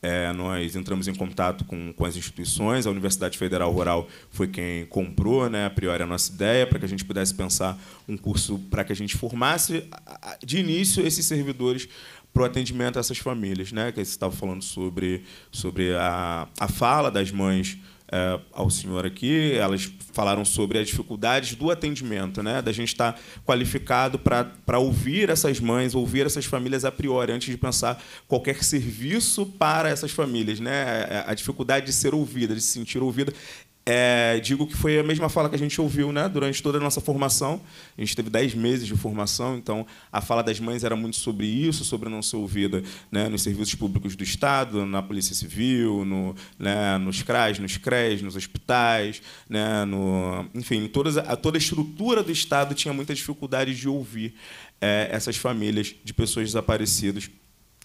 é, nós entramos em contato com, com as instituições, a Universidade Federal Rural foi quem comprou, né, a priori, a nossa ideia, para que a gente pudesse pensar um curso para que a gente formasse, de início, esses servidores para o atendimento a essas famílias, né? Que você estava falando sobre, sobre a, a fala das mães é, ao senhor aqui, elas falaram sobre as dificuldades do atendimento, né? da gente estar tá qualificado para ouvir essas mães, ouvir essas famílias a priori, antes de pensar qualquer serviço para essas famílias. Né? É, a dificuldade de ser ouvida, de se sentir ouvida, é, digo que foi a mesma fala que a gente ouviu né, durante toda a nossa formação. A gente teve 10 meses de formação, então a fala das mães era muito sobre isso, sobre não ser ouvida né, nos serviços públicos do Estado, na Polícia Civil, no, né, nos CRAS, nos CREs, nos hospitais, né, no, enfim, todas, a, toda a estrutura do Estado tinha muita dificuldade de ouvir é, essas famílias de pessoas desaparecidas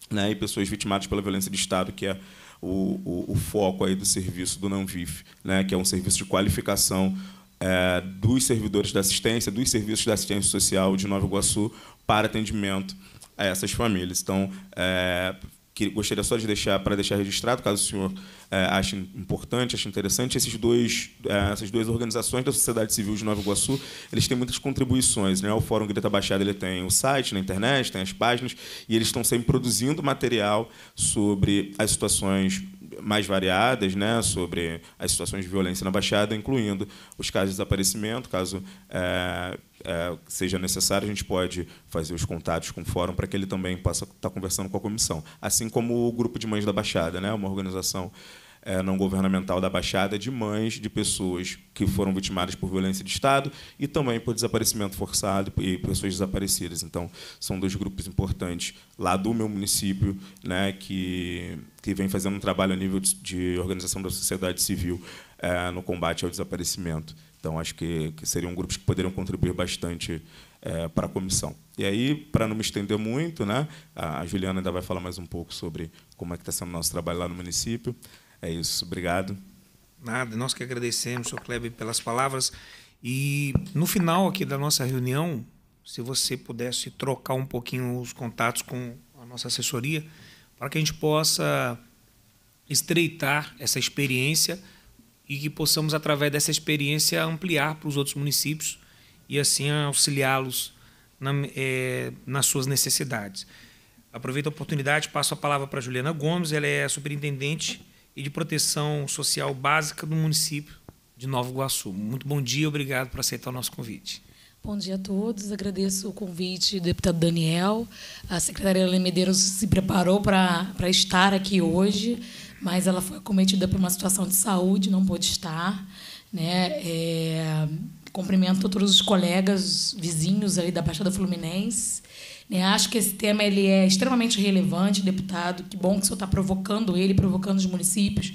né, e pessoas vitimadas pela violência de Estado, que é o, o, o foco aí do serviço do NAMVIF, né, que é um serviço de qualificação é, dos servidores da assistência, dos serviços da assistência social de Nova Iguaçu para atendimento a essas famílias. Então, é, que gostaria só de deixar para deixar registrado, caso o senhor é, ache importante, ache interessante, esses dois, é, essas duas organizações da sociedade civil de Nova Iguaçu, eles têm muitas contribuições. Né? O Fórum Greta Baixada ele tem o site na internet, tem as páginas, e eles estão sempre produzindo material sobre as situações mais variadas né, sobre as situações de violência na Baixada, incluindo os casos de desaparecimento, caso é, é, seja necessário, a gente pode fazer os contatos com o fórum para que ele também possa estar conversando com a comissão. Assim como o Grupo de Mães da Baixada, né, uma organização é, não governamental da Baixada de mães de pessoas que foram vitimadas por violência de Estado e também por desaparecimento forçado e pessoas desaparecidas. Então, são dois grupos importantes lá do meu município né, que, que vem fazendo um trabalho a nível de, de organização da sociedade civil é, no combate ao desaparecimento. Então, acho que, que seriam grupos que poderiam contribuir bastante é, para a comissão. E aí, para não me estender muito, né, a Juliana ainda vai falar mais um pouco sobre como é que está sendo o nosso trabalho lá no município. É isso, obrigado. Nada, nós que agradecemos, Sr. Kleber, pelas palavras. E no final aqui da nossa reunião, se você pudesse trocar um pouquinho os contatos com a nossa assessoria, para que a gente possa estreitar essa experiência e que possamos, através dessa experiência, ampliar para os outros municípios e assim auxiliá-los na, é, nas suas necessidades. Aproveito a oportunidade, passo a palavra para Juliana Gomes, ela é superintendente e de proteção social básica do município de Nova Iguaçu. Muito bom dia, obrigado por aceitar o nosso convite. Bom dia a todos. Agradeço o convite do deputado Daniel. A secretária Helena Medeiros se preparou para, para estar aqui hoje mas ela foi acometida por uma situação de saúde, não pôde estar. Né? É, cumprimento todos os colegas vizinhos ali da Baixada Fluminense. Né? Acho que esse tema ele é extremamente relevante, deputado. Que bom que o senhor está provocando ele, provocando os municípios.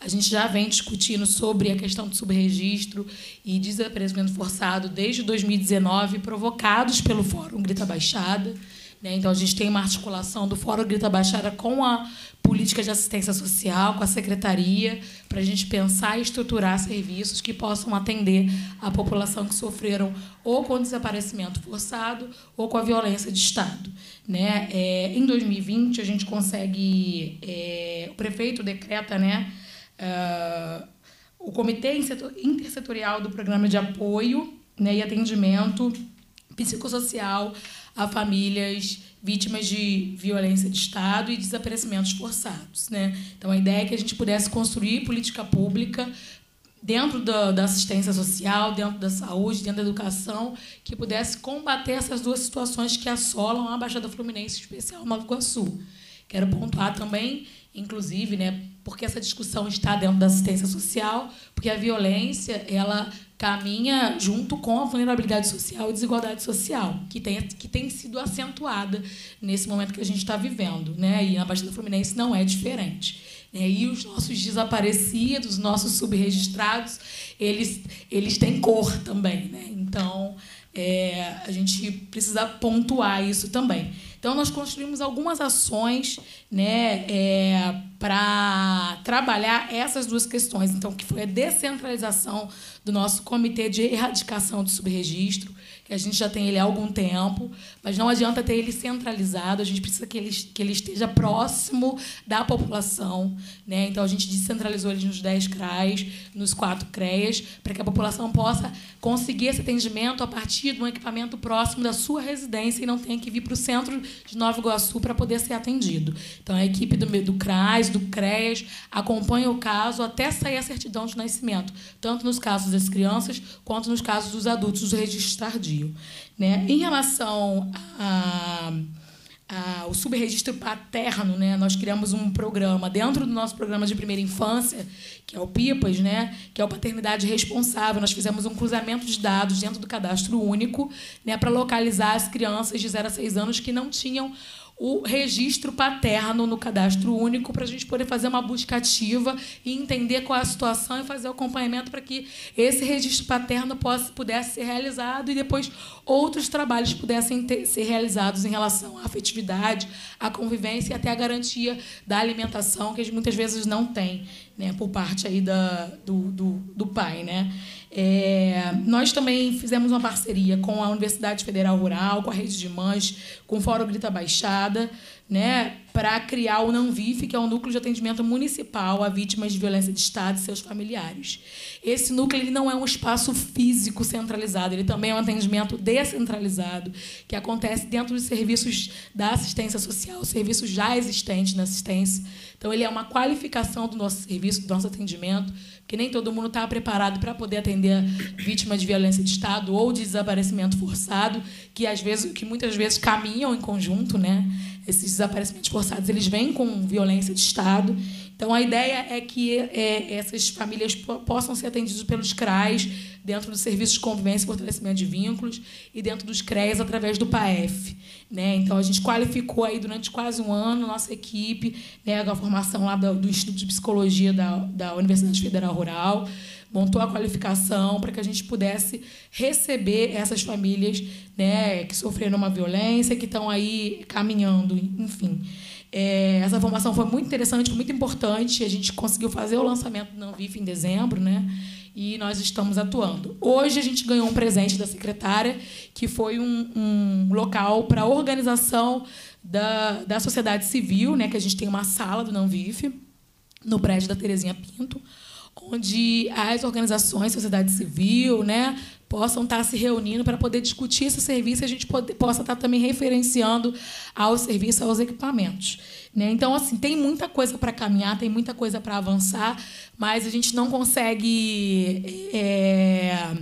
A gente já vem discutindo sobre a questão do subregistro e desaparecimento forçado desde 2019, provocados pelo Fórum Grita Baixada. Né? Então, a gente tem uma articulação do Fórum Grita Baixada com a política de assistência social, com a secretaria, para a gente pensar e estruturar serviços que possam atender a população que sofreram ou com desaparecimento forçado ou com a violência de Estado. Né? É, em 2020, a gente consegue. É, o prefeito decreta né, ah, o Comitê Intersetorial do Programa de Apoio né, e Atendimento Psicossocial a famílias vítimas de violência de Estado e desaparecimentos forçados. Né? Então, a ideia é que a gente pudesse construir política pública dentro da, da, assistência social, dentro da saúde, dentro da educação, que pudesse combater essas duas situações que assolam a Baixada Fluminense, em especial Nova Iguaçu. Quero pontuar também, inclusive, né, porque essa discussão está dentro da assistência social, porque a violência ela caminha junto com a vulnerabilidade social e desigualdade social, que tem, que tem sido acentuada nesse momento que a gente está vivendo. Né? E na Baixada Fluminense não é diferente. Né? E os nossos desaparecidos, os nossos subregistrados, eles, eles têm cor também. Né? Então, é, a gente precisa pontuar isso também. Então, nós construímos algumas ações né, é, para trabalhar essas duas questões. Então, que foi a descentralização do nosso Comitê de Erradicação do Subregistro que a gente já tem ele há algum tempo, mas não adianta ter ele centralizado, a gente precisa que ele, que ele esteja próximo da população. Né? Então, a gente descentralizou ele nos 10 CRAs, nos 4 CREAs, para que a população possa conseguir esse atendimento a partir de um equipamento próximo da sua residência e não tenha que vir para o centro de Nova Iguaçu para poder ser atendido. Então, a equipe do, do CRAS, do CREAS, acompanha o caso até sair a certidão de nascimento, tanto nos casos das crianças quanto nos casos dos adultos, os registros tardios. Né? Em relação ao a, subregistro paterno, né? nós criamos um programa dentro do nosso programa de primeira infância, que é o PIPAS, né? que é o Paternidade Responsável. Nós fizemos um cruzamento de dados dentro do cadastro único né? para localizar as crianças de 0 a 6 anos que não tinham o registro paterno no cadastro único para a gente poder fazer uma busca ativa e entender qual é a situação e fazer o acompanhamento para que esse registro paterno possa, pudesse ser realizado e depois outros trabalhos pudessem ter, ser realizados em relação à afetividade, à convivência e até à garantia da alimentação, que muitas vezes não tem né, por parte aí da, do, do, do pai. Né? É, nós também fizemos uma parceria com a Universidade Federal Rural, com a Rede de Mães, com o Fórum Grita Baixada, né, para criar o NANVIF, que é um núcleo de atendimento municipal a vítimas de violência de Estado e seus familiares. Esse núcleo ele não é um espaço físico centralizado, ele também é um atendimento descentralizado, que acontece dentro dos serviços da assistência social, serviços já existentes na assistência. Então, ele é uma qualificação do nosso serviço, do nosso atendimento que nem todo mundo estava tá preparado para poder atender vítimas de violência de Estado ou de desaparecimento forçado, que às vezes, que muitas vezes caminham em conjunto, né? Esses desaparecimentos forçados, eles vêm com violência de Estado então, a ideia é que é, essas famílias possam ser atendidas pelos CRAs, dentro dos serviços de convivência e fortalecimento de vínculos, e dentro dos CREs através do PAEF. Né? Então, a gente qualificou aí durante quase um ano nossa equipe, né, a formação lá do, do Instituto de Psicologia da, da Universidade Federal Rural, montou a qualificação para que a gente pudesse receber essas famílias né, que sofreram uma violência, que estão aí caminhando, enfim. É, essa formação foi muito interessante, muito importante. A gente conseguiu fazer o lançamento do Nanvif em dezembro, né? E nós estamos atuando. Hoje a gente ganhou um presente da secretária, que foi um, um local para organização da, da sociedade civil, né? Que a gente tem uma sala do Nanvif no prédio da Terezinha Pinto onde as organizações, sociedade civil, né, possam estar se reunindo para poder discutir esse serviço e a gente pode, possa estar também referenciando ao serviço, aos equipamentos. Né? Então, assim, tem muita coisa para caminhar, tem muita coisa para avançar, mas a gente não consegue é,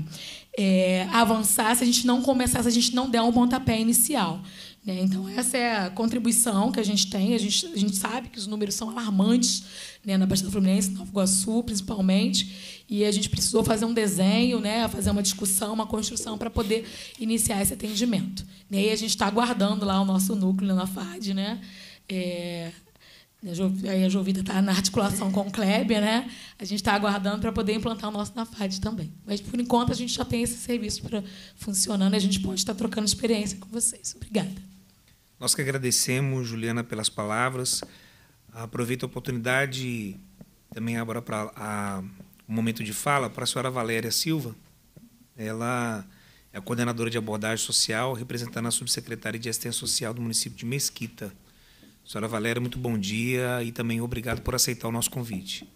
é, avançar se a gente não começar, se a gente não der um pontapé inicial. É, então, essa é a contribuição que a gente tem. A gente, a gente sabe que os números são alarmantes né, na Baixada Fluminense, Nova Iguaçu, principalmente, e a gente precisou fazer um desenho, né, fazer uma discussão, uma construção para poder iniciar esse atendimento. E aí a gente está aguardando lá o nosso núcleo na FAD. Né? É... Aí a Jovita está na articulação com o Kleber, né? A gente está aguardando para poder implantar o nosso na FAD também. Mas, por enquanto, a gente já tem esse serviço para funcionando e a gente pode estar tá trocando experiência com vocês. Obrigada. Nós que agradecemos, Juliana, pelas palavras. Aproveito a oportunidade também agora para o um momento de fala para a senhora Valéria Silva. Ela é a coordenadora de abordagem social, representando a subsecretária de assistência social do município de Mesquita. Senhora Valéria, muito bom dia e também obrigado por aceitar o nosso convite.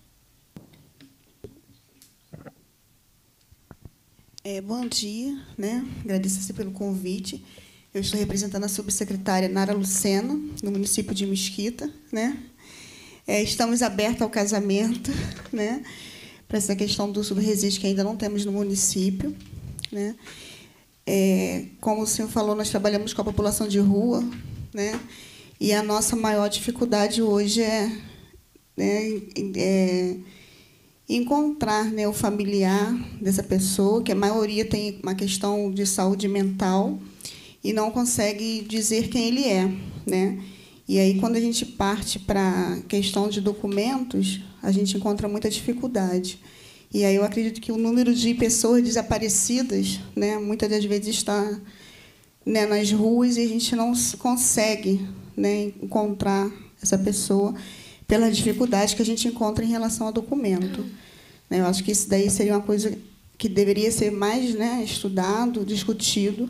É, bom dia, né? Agradeço você pelo convite. Eu estou representando a subsecretária Nara Lucena, no município de Mesquita. Né? É, estamos abertos ao casamento, né? para essa questão do subresíduo que ainda não temos no município. Né? É, como o senhor falou, nós trabalhamos com a população de rua, né? e a nossa maior dificuldade hoje é, né, é encontrar né, o familiar dessa pessoa, que a maioria tem uma questão de saúde mental, e não consegue dizer quem ele é, né? E aí quando a gente parte para a questão de documentos, a gente encontra muita dificuldade. E aí eu acredito que o número de pessoas desaparecidas, né, muitas das vezes está né, nas ruas e a gente não consegue né, encontrar essa pessoa pela dificuldade que a gente encontra em relação ao documento. Né, eu acho que isso daí seria uma coisa que deveria ser mais né, estudado, discutido,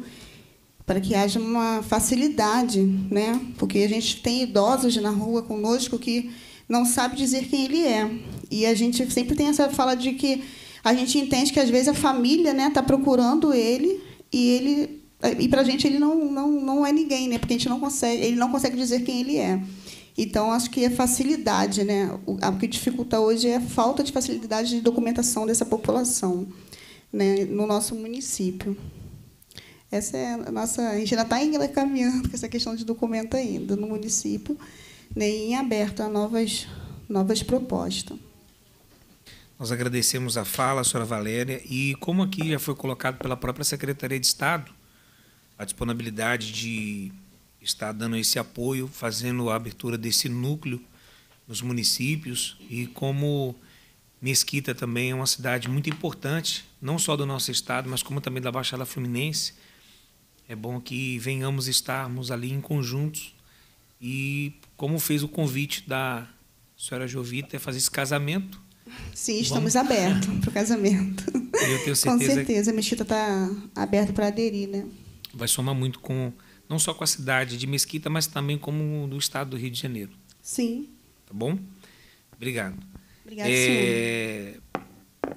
para que haja uma facilidade, né? Porque a gente tem idosos na rua conosco que não sabe dizer quem ele é. E a gente sempre tem essa fala de que a gente entende que às vezes a família, né, está procurando ele e ele e para a gente ele não, não, não é ninguém, né? Porque a gente não consegue, ele não consegue dizer quem ele é. Então acho que é facilidade, né? O que dificulta hoje é a falta de facilidade de documentação dessa população, né, no nosso município. Essa é a nossa. A gente ainda está caminhando com essa questão de documento ainda no município, nem em aberto a novas, novas propostas. Nós agradecemos a fala, a senhora Valéria, e como aqui já foi colocado pela própria Secretaria de Estado, a disponibilidade de estar dando esse apoio, fazendo a abertura desse núcleo nos municípios, e como Mesquita também é uma cidade muito importante, não só do nosso estado, mas como também da Baixada Fluminense, é bom que venhamos estarmos ali em conjuntos e como fez o convite da senhora Jovita é fazer esse casamento. Sim, estamos Vamos... abertos para o casamento. Eu tenho certeza. com certeza, a Mesquita está aberta para aderir, né? Vai somar muito com não só com a cidade de Mesquita, mas também como do estado do Rio de Janeiro. Sim. Tá bom? Obrigado. Obrigada, é... Senhor.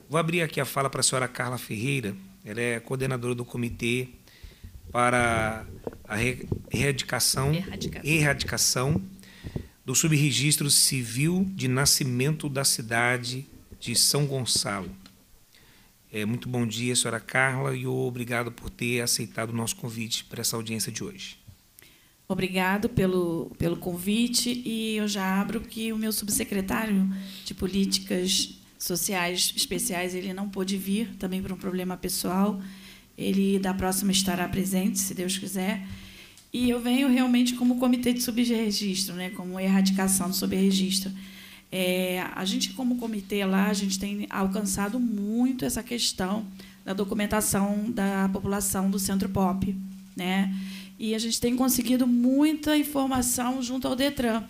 Vou abrir aqui a fala para a senhora Carla Ferreira. Ela é coordenadora do comitê para a erradicação, erradicação. erradicação do subregistro civil de nascimento da cidade de São Gonçalo. É, muito bom dia, senhora Carla, e obrigado por ter aceitado o nosso convite para essa audiência de hoje. Obrigado pelo, pelo convite e eu já abro que o meu subsecretário de Políticas Sociais Especiais ele não pôde vir também por um problema pessoal ele, da próxima, estará presente, se Deus quiser. E eu venho realmente como comitê de subregistro, né, como erradicação do subregistro. É, a gente, como comitê lá, a gente tem alcançado muito essa questão da documentação da população do centro pop. Né? E a gente tem conseguido muita informação junto ao Detran.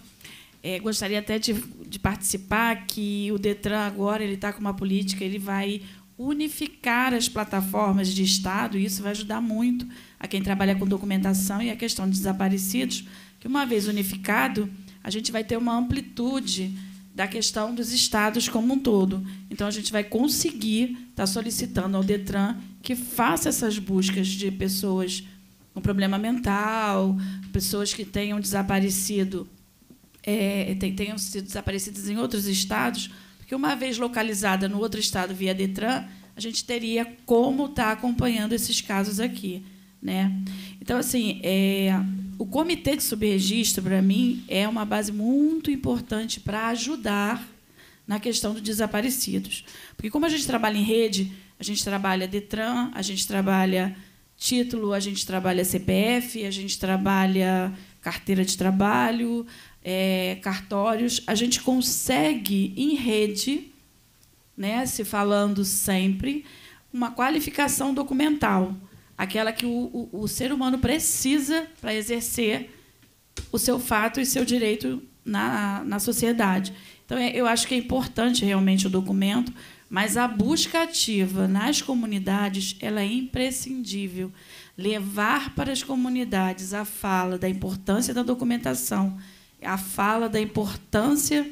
É, gostaria até de, de, participar que o Detran agora ele está com uma política, ele vai unificar as plataformas de Estado, e isso vai ajudar muito a quem trabalha com documentação e a questão de desaparecidos, que, uma vez unificado, a gente vai ter uma amplitude da questão dos estados como um todo. Então, a gente vai conseguir estar tá solicitando ao DETRAN que faça essas buscas de pessoas com problema mental, pessoas que tenham desaparecido, é, tenham sido desaparecidas em outros estados, que uma vez localizada no outro estado via Detran, a gente teria como estar tá acompanhando esses casos aqui. Né? Então, assim, é, o comitê de subregistro, para mim, é uma base muito importante para ajudar na questão dos desaparecidos. Porque, como a gente trabalha em rede, a gente trabalha Detran, a gente trabalha título, a gente trabalha CPF, a gente trabalha carteira de trabalho, é, cartórios, a gente consegue em rede, né, se falando sempre, uma qualificação documental, aquela que o, o, o ser humano precisa para exercer o seu fato e seu direito na, na sociedade. Então, é, eu acho que é importante realmente o documento, mas a busca ativa nas comunidades ela é imprescindível. Levar para as comunidades a fala da importância da documentação a fala da importância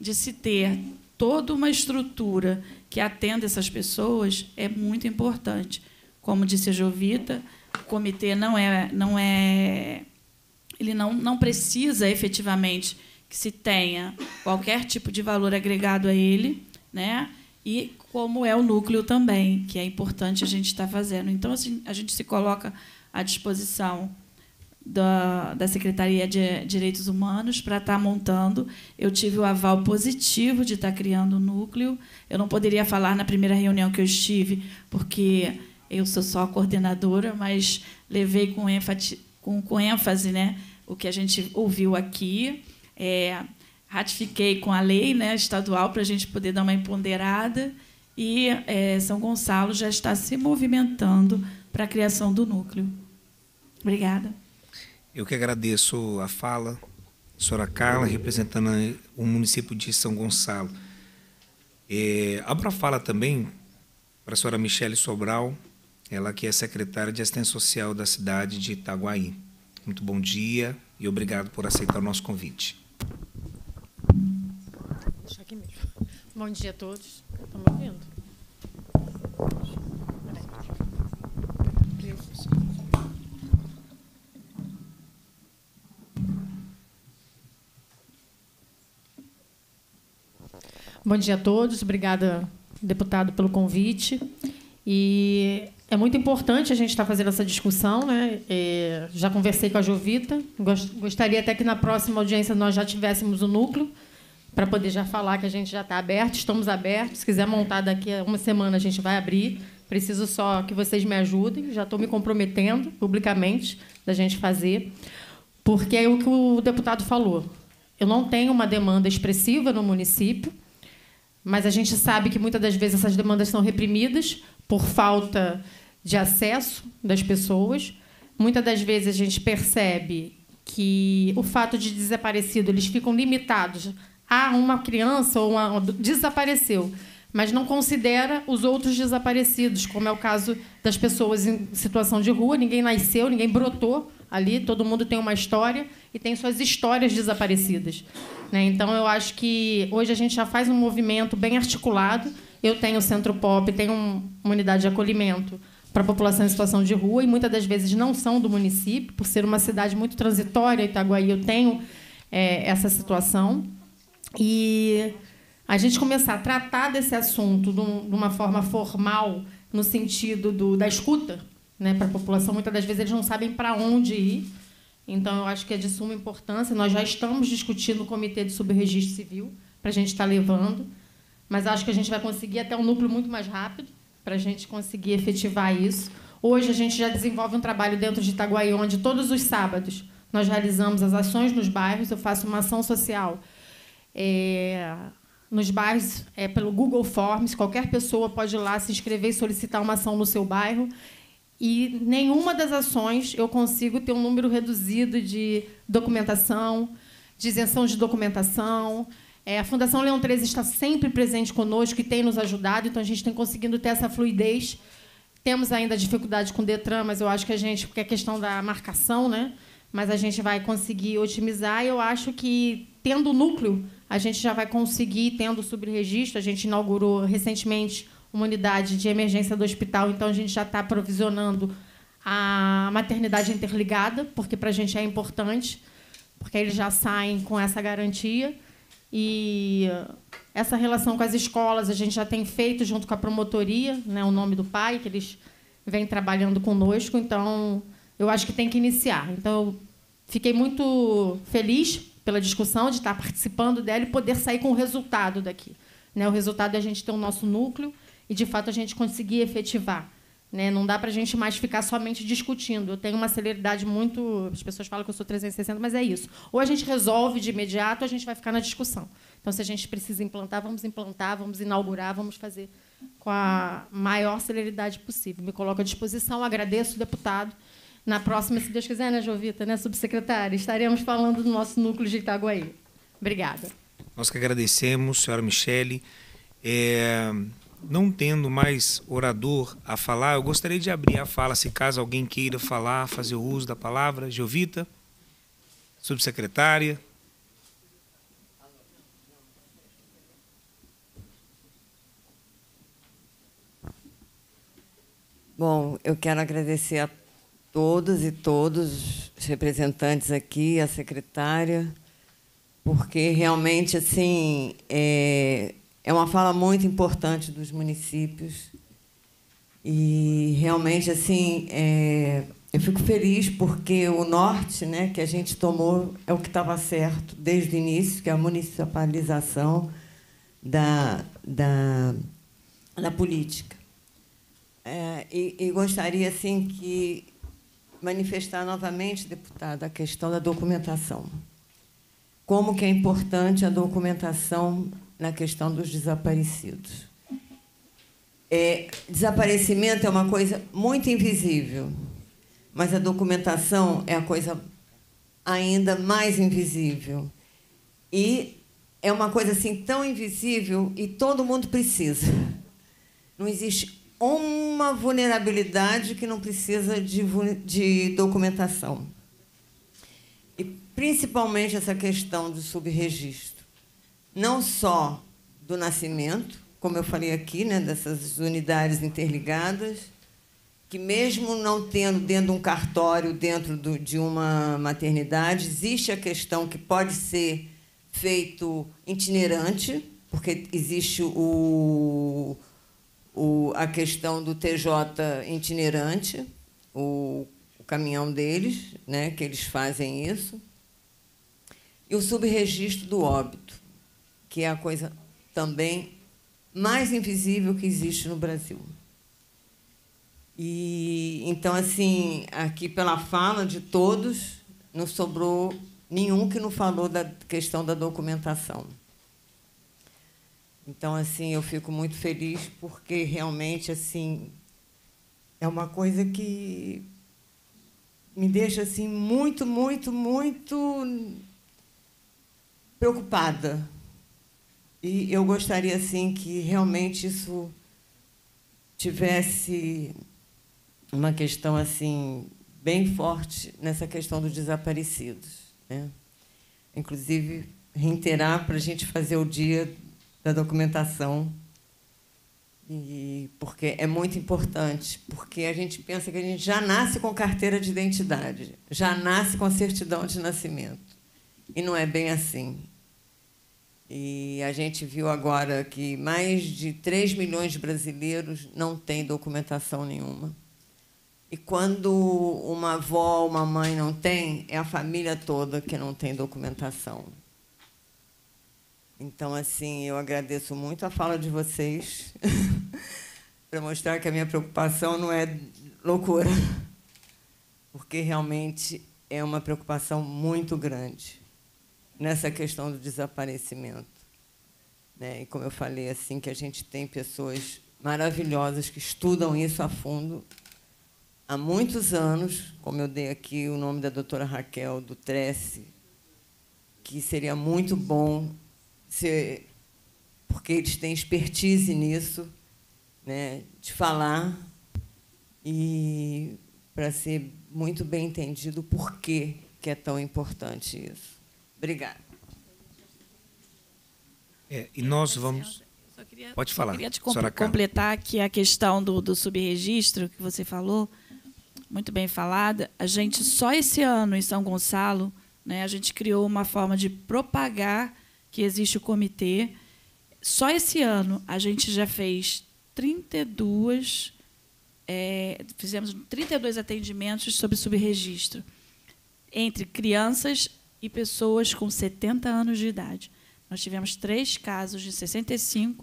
de se ter toda uma estrutura que atenda essas pessoas é muito importante. Como disse a Jovita, o comitê não é, não é, ele não, não precisa efetivamente que se tenha qualquer tipo de valor agregado a ele, né? E como é o núcleo também, que é importante a gente estar fazendo. Então, assim, a gente se coloca à disposição da, da Secretaria de Direitos Humanos para estar tá montando. Eu tive o aval positivo de estar tá criando o núcleo. Eu não poderia falar na primeira reunião que eu estive, porque eu sou só a coordenadora, mas levei com ênfase, com, com ênfase né, o que a gente ouviu aqui. É, ratifiquei com a lei né, estadual para a gente poder dar uma empoderada. E é, São Gonçalo já está se movimentando para a criação do núcleo. Obrigada. Eu que agradeço a fala, Sra. Carla, representando o município de São Gonçalo. É, abro a fala também para a Sra. Michele Sobral, ela que é secretária de assistência social da cidade de Itaguaí. Muito bom dia e obrigado por aceitar o nosso convite. Bom dia a todos. Estão me ouvindo? Bom dia a todos. Obrigada, deputado, pelo convite. E é muito importante a gente estar fazendo essa discussão. Né? É, já conversei com a Jovita. Gostaria até que na próxima audiência nós já tivéssemos o núcleo para poder já falar que a gente já está aberto, estamos abertos. Se quiser montar daqui a uma semana, a gente vai abrir. Preciso só que vocês me ajudem. Já estou me comprometendo publicamente da gente fazer, porque é o que o deputado falou. Eu não tenho uma demanda expressiva no município mas a gente sabe que muitas das vezes essas demandas são reprimidas por falta de acesso das pessoas. Muitas das vezes a gente percebe que o fato de desaparecido eles ficam limitados a uma criança ou uma desapareceu, mas não considera os outros desaparecidos, como é o caso das pessoas em situação de rua, ninguém nasceu, ninguém brotou ali, todo mundo tem uma história e tem suas histórias desaparecidas. Né? Então, eu acho que hoje a gente já faz um movimento bem articulado. Eu tenho o Centro Pop, tenho uma unidade de acolhimento para a população em situação de rua e muitas das vezes não são do município, por ser uma cidade muito transitória, Itaguaí, eu tenho é, essa situação. E a gente começar a tratar desse assunto de uma forma formal, no sentido do, da escuta, né, para a população. Muitas das vezes eles não sabem para onde ir. Então, eu acho que é de suma importância. Nós já estamos discutindo o comitê de subregistro civil para a gente estar tá levando, mas acho que a gente vai conseguir até um núcleo muito mais rápido para a gente conseguir efetivar isso. Hoje, a gente já desenvolve um trabalho dentro de Itaguaí, onde todos os sábados nós realizamos as ações nos bairros. Eu faço uma ação social é, nos bairros é, pelo Google Forms. Qualquer pessoa pode ir lá se inscrever e solicitar uma ação no seu bairro e nenhuma das ações eu consigo ter um número reduzido de documentação, de isenção de documentação. É, a Fundação Leão 13 está sempre presente conosco e tem nos ajudado, então a gente tem conseguido ter essa fluidez. Temos ainda dificuldade com o Detran, mas eu acho que a gente, porque é questão da marcação, né? Mas a gente vai conseguir otimizar e eu acho que, tendo o núcleo, a gente já vai conseguir, tendo o subregistro, a gente inaugurou recentemente uma unidade de emergência do hospital, então a gente já está provisionando a maternidade interligada, porque para a gente é importante, porque eles já saem com essa garantia. E essa relação com as escolas a gente já tem feito junto com a promotoria, né, o nome do pai, que eles vêm trabalhando conosco, então eu acho que tem que iniciar. Então, eu fiquei muito feliz pela discussão de estar participando dela e poder sair com o resultado daqui. Né, o resultado é a gente ter o nosso núcleo e, de fato, a gente conseguir efetivar. Né? Não dá para a gente mais ficar somente discutindo. Eu tenho uma celeridade muito. As pessoas falam que eu sou 360, mas é isso. Ou a gente resolve de imediato, ou a gente vai ficar na discussão. Então, se a gente precisa implantar, vamos implantar, vamos inaugurar, vamos fazer com a maior celeridade possível. Me coloco à disposição, agradeço o deputado. Na próxima, se Deus quiser, né, Jovita, né, subsecretária, estaremos falando do nosso núcleo de Itaguaí. Obrigada. Nós que agradecemos, senhora Michele. É, não tendo mais orador a falar, eu gostaria de abrir a fala, se caso alguém queira falar, fazer uso da palavra. Jovita, subsecretária. Bom, eu quero agradecer a todos e todos os representantes aqui, a secretária, porque realmente assim é, é uma fala muito importante dos municípios. E realmente, assim, é, eu fico feliz porque o norte né, que a gente tomou é o que estava certo desde o início, que é a municipalização da, da, da política. É, e, e gostaria, assim, que manifestar novamente, deputada, a questão da documentação. Como que é importante a documentação na questão dos desaparecidos. É, desaparecimento é uma coisa muito invisível, mas a documentação é a coisa ainda mais invisível. E é uma coisa assim tão invisível e todo mundo precisa. Não existe uma vulnerabilidade que não precisa de, de documentação. E principalmente essa questão do subregistro não só do nascimento, como eu falei aqui, né, dessas unidades interligadas, que mesmo não tendo dentro de um cartório, dentro do, de uma maternidade, existe a questão que pode ser feito itinerante, porque existe o, o, a questão do TJ itinerante, o, o caminhão deles, né, que eles fazem isso, e o subregistro do óbito que é a coisa também mais invisível que existe no Brasil. E então assim, aqui pela fala de todos, não sobrou nenhum que não falou da questão da documentação. Então assim, eu fico muito feliz porque realmente assim é uma coisa que me deixa assim muito, muito, muito preocupada, e eu gostaria assim que realmente isso tivesse uma questão assim bem forte nessa questão dos desaparecidos, né? Inclusive reiterar para a gente fazer o dia da documentação e porque é muito importante, porque a gente pensa que a gente já nasce com carteira de identidade, já nasce com certidão de nascimento. E não é bem assim. E a gente viu agora que mais de 3 milhões de brasileiros não têm documentação nenhuma. E quando uma avó, uma mãe não tem, é a família toda que não tem documentação. Então, assim, eu agradeço muito a fala de vocês para mostrar que a minha preocupação não é loucura, porque realmente é uma preocupação muito grande nessa questão do desaparecimento. Né? E como eu falei, assim que a gente tem pessoas maravilhosas que estudam isso a fundo há muitos anos, como eu dei aqui o nome da doutora Raquel do Tresse, que seria muito bom se porque eles têm expertise nisso, né, de falar e para ser muito bem entendido o porquê que é tão importante isso. Obrigada. É, e nós vamos. Queria, Pode falar. Só queria te completar que a questão do, do subregistro que você falou, muito bem falada, a gente só esse ano em São Gonçalo, né, a gente criou uma forma de propagar que existe o comitê. Só esse ano a gente já fez 32, é, fizemos 32 atendimentos sobre subregistro entre crianças e pessoas com 70 anos de idade. Nós tivemos três casos de 65,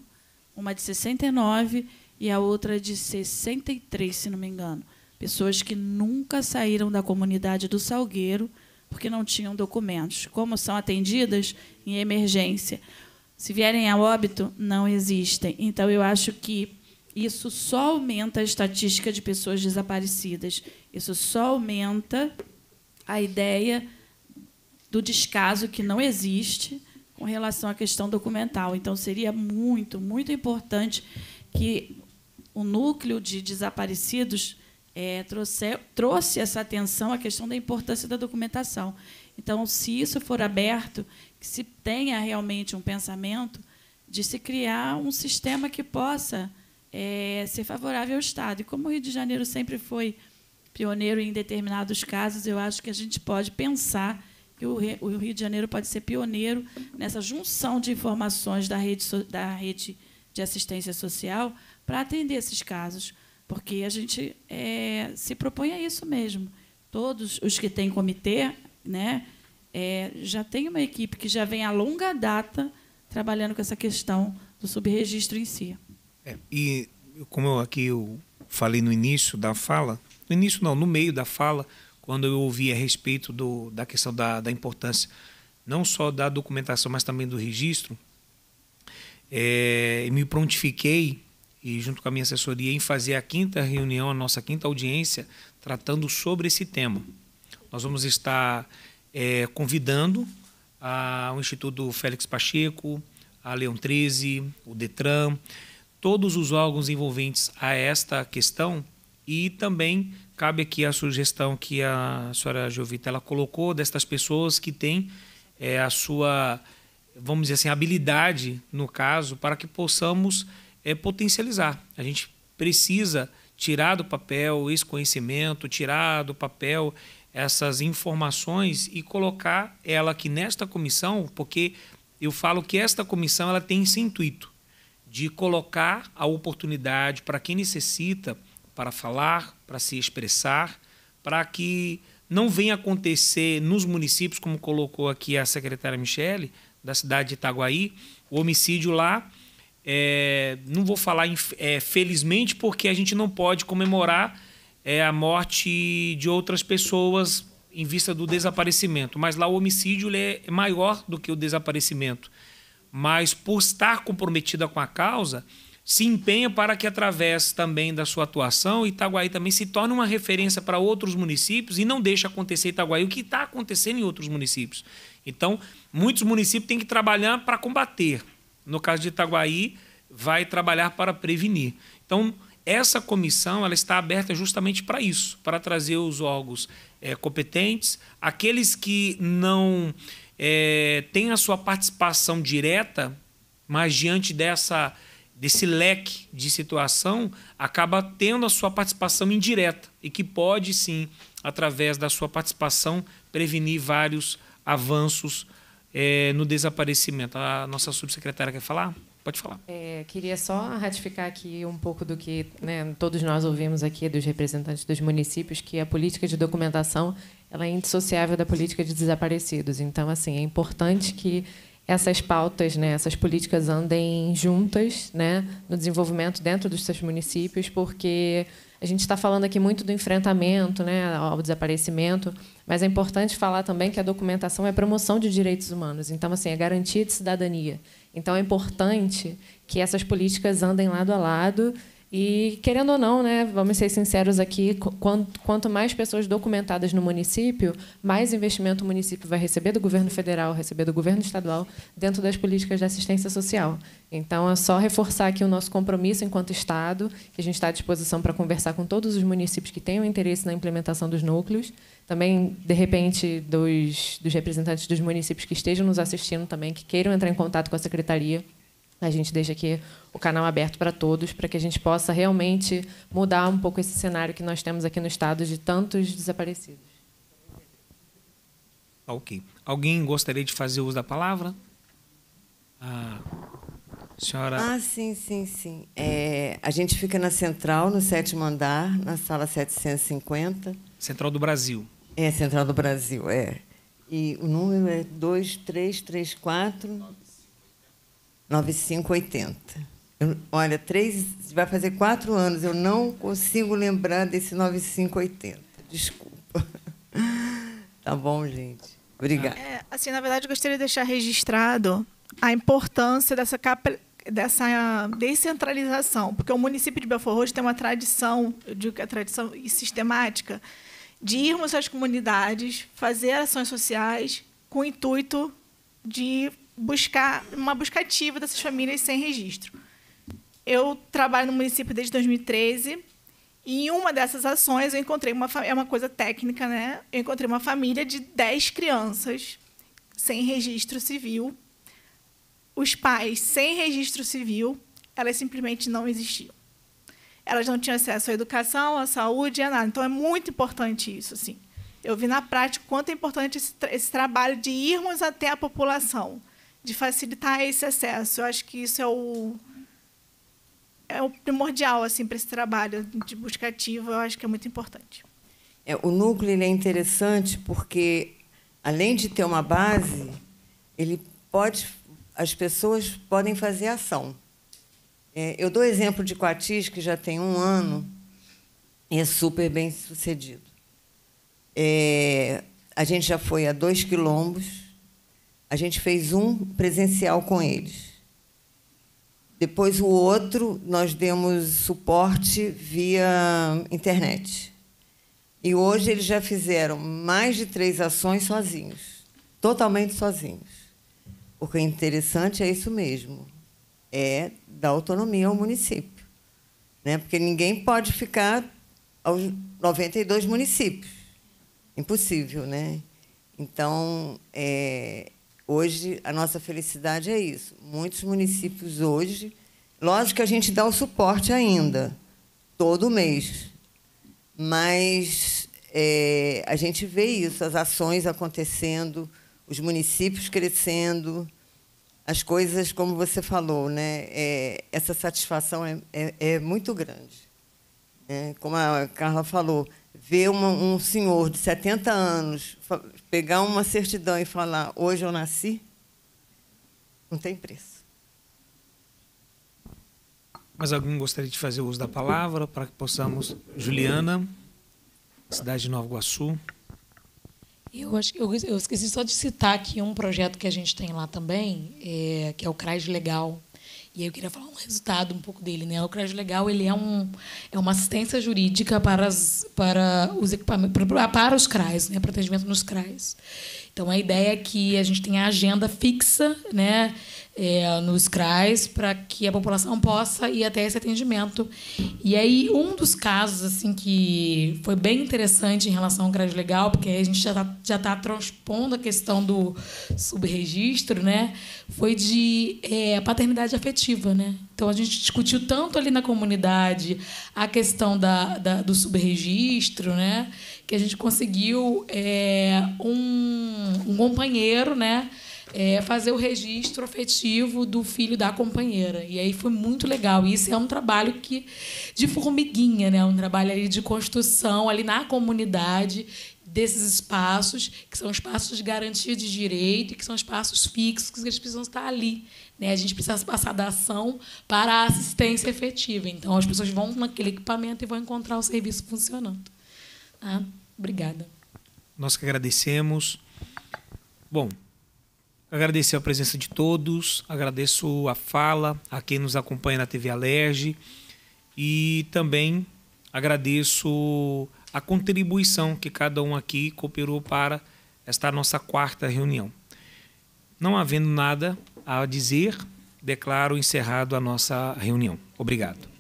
uma de 69 e a outra de 63, se não me engano. Pessoas que nunca saíram da comunidade do Salgueiro porque não tinham documentos. Como são atendidas em emergência? Se vierem a óbito, não existem. Então, eu acho que isso só aumenta a estatística de pessoas desaparecidas. Isso só aumenta a ideia do descaso que não existe com relação à questão documental. Então, seria muito, muito importante que o núcleo de desaparecidos é, trouxe, trouxe essa atenção à questão da importância da documentação. Então, se isso for aberto, que se tenha realmente um pensamento de se criar um sistema que possa é, ser favorável ao Estado. E como o Rio de Janeiro sempre foi pioneiro em determinados casos, eu acho que a gente pode pensar que o Rio de Janeiro pode ser pioneiro nessa junção de informações da rede, da rede de assistência social para atender esses casos, porque a gente é, se propõe a isso mesmo. Todos os que têm comitê né, é, já tem uma equipe que já vem a longa data trabalhando com essa questão do subregistro em si. É, e como eu aqui eu falei no início da fala, no início não, no meio da fala, quando eu ouvi a respeito do, da questão da, da importância não só da documentação, mas também do registro, é, me prontifiquei, e junto com a minha assessoria, em fazer a quinta reunião, a nossa quinta audiência, tratando sobre esse tema. Nós vamos estar é, convidando a, o Instituto Félix Pacheco, a Leão 13, o DETRAN, todos os órgãos envolventes a esta questão e também cabe aqui a sugestão que a senhora Jovita ela colocou destas pessoas que têm é, a sua, vamos dizer assim, habilidade, no caso, para que possamos é, potencializar. A gente precisa tirar do papel esse conhecimento, tirar do papel essas informações e colocar ela aqui nesta comissão, porque eu falo que esta comissão ela tem esse intuito de colocar a oportunidade para quem necessita para falar, para se expressar, para que não venha acontecer nos municípios, como colocou aqui a secretária Michele, da cidade de Itaguaí, o homicídio lá. É, não vou falar é, felizmente, porque a gente não pode comemorar é, a morte de outras pessoas em vista do desaparecimento. Mas lá o homicídio é maior do que o desaparecimento. Mas por estar comprometida com a causa, se empenha para que, através também da sua atuação, Itaguaí também se torne uma referência para outros municípios e não deixe acontecer Itaguaí o que está acontecendo em outros municípios. Então, muitos municípios têm que trabalhar para combater. No caso de Itaguaí, vai trabalhar para prevenir. Então, essa comissão ela está aberta justamente para isso, para trazer os órgãos é, competentes, aqueles que não é, têm a sua participação direta, mas diante dessa desse leque de situação acaba tendo a sua participação indireta e que pode sim, através da sua participação, prevenir vários avanços é, no desaparecimento. A nossa subsecretária quer falar? Pode falar. É, queria só ratificar aqui um pouco do que né, todos nós ouvimos aqui dos representantes dos municípios, que a política de documentação ela é indissociável da política de desaparecidos. Então, assim, é importante que essas pautas, né, essas políticas andem juntas né, no desenvolvimento dentro dos seus municípios, porque a gente está falando aqui muito do enfrentamento né, ao desaparecimento, mas é importante falar também que a documentação é promoção de direitos humanos, então, assim, é garantia de cidadania. Então, é importante que essas políticas andem lado a lado e, querendo ou não, né, vamos ser sinceros aqui, quanto mais pessoas documentadas no município, mais investimento o município vai receber do governo federal, receber do governo estadual, dentro das políticas de assistência social. Então, é só reforçar aqui o nosso compromisso enquanto Estado, que a gente está à disposição para conversar com todos os municípios que tenham interesse na implementação dos núcleos, também, de repente, dos, dos representantes dos municípios que estejam nos assistindo também, que queiram entrar em contato com a Secretaria, a gente deixa aqui o canal aberto para todos, para que a gente possa realmente mudar um pouco esse cenário que nós temos aqui no Estado de tantos desaparecidos. Ok. Alguém gostaria de fazer uso da palavra? A ah, senhora. Ah, sim, sim, sim. É, a gente fica na central, no sétimo andar, na sala 750. Central do Brasil. É, Central do Brasil, é. E o número é 2334. 9580. Eu, olha, três, vai fazer quatro anos, eu não consigo lembrar desse 9580. Desculpa. Tá bom, gente. Obrigada. É, assim, na verdade, gostaria de deixar registrado a importância dessa capa dessa descentralização, porque o município de Belfort Roxo tem uma tradição, eu digo que é tradição e sistemática, de irmos às comunidades, fazer ações sociais com o intuito de buscar uma busca ativa dessas famílias sem registro. Eu trabalho no município desde 2013 e em uma dessas ações eu encontrei uma é uma coisa técnica, né? Eu encontrei uma família de 10 crianças sem registro civil. Os pais sem registro civil, elas simplesmente não existiam. Elas não tinham acesso à educação, à saúde, a nada. Então é muito importante isso, assim. Eu vi na prática quanto é importante esse, esse trabalho de irmos até a população de facilitar esse acesso. Eu acho que isso é o é o primordial assim para esse trabalho de busca ativa. Eu acho que é muito importante. É, o núcleo é interessante porque além de ter uma base, ele pode as pessoas podem fazer ação. É, eu dou exemplo de Coatis que já tem um ano e é super bem sucedido. É, a gente já foi a dois quilombos a gente fez um presencial com eles. Depois o outro nós demos suporte via internet. E hoje eles já fizeram mais de três ações sozinhos, totalmente sozinhos. O que é interessante é isso mesmo, é dar autonomia ao município. Né? Porque ninguém pode ficar aos 92 municípios. Impossível, né? Então, é, Hoje, a nossa felicidade é isso. Muitos municípios hoje, lógico que a gente dá o suporte ainda, todo mês, mas é, a gente vê isso, as ações acontecendo, os municípios crescendo, as coisas, como você falou, né? É, essa satisfação é, é, é muito grande. Né, como a Carla falou, ver uma, um senhor de 70 anos pegar uma certidão e falar hoje eu nasci, não tem preço. Mas alguém gostaria de fazer uso da palavra para que possamos. Juliana, cidade de Nova Iguaçu. Eu acho que eu, eu esqueci só de citar aqui um projeto que a gente tem lá também, é, que é o CRAS Legal, e aí eu queria falar um resultado um pouco dele, né? O crédito legal ele é um é uma assistência jurídica para as, para os equipamentos para, para os CRAs, né? Para atendimento nos CRAs. Então a ideia é que a gente tenha agenda fixa, né? é, nos CRAs para que a população possa ir até esse atendimento. E aí, um dos casos assim que foi bem interessante em relação ao CRAS legal, porque a gente já está já tá transpondo a questão do subregistro, né? foi de é, paternidade afetiva. Né? Então, a gente discutiu tanto ali na comunidade a questão da, da do subregistro, né? que a gente conseguiu é, um, um companheiro, né? é, fazer o registro afetivo do filho da companheira. E aí foi muito legal. E isso é um trabalho que de formiguinha, né? Um trabalho ali de construção ali na comunidade desses espaços, que são espaços de garantia de direito, que são espaços fixos, que eles precisam estar ali. Né? A gente precisa passar da ação para a assistência efetiva. Então, as pessoas vão naquele equipamento e vão encontrar o serviço funcionando. Ah, obrigada. Nós que agradecemos. Bom, Agradecer a presença de todos, agradeço a fala, a quem nos acompanha na TV Alerge e também agradeço a contribuição que cada um aqui cooperou para esta nossa quarta reunião. Não havendo nada a dizer, declaro encerrado a nossa reunião. Obrigado.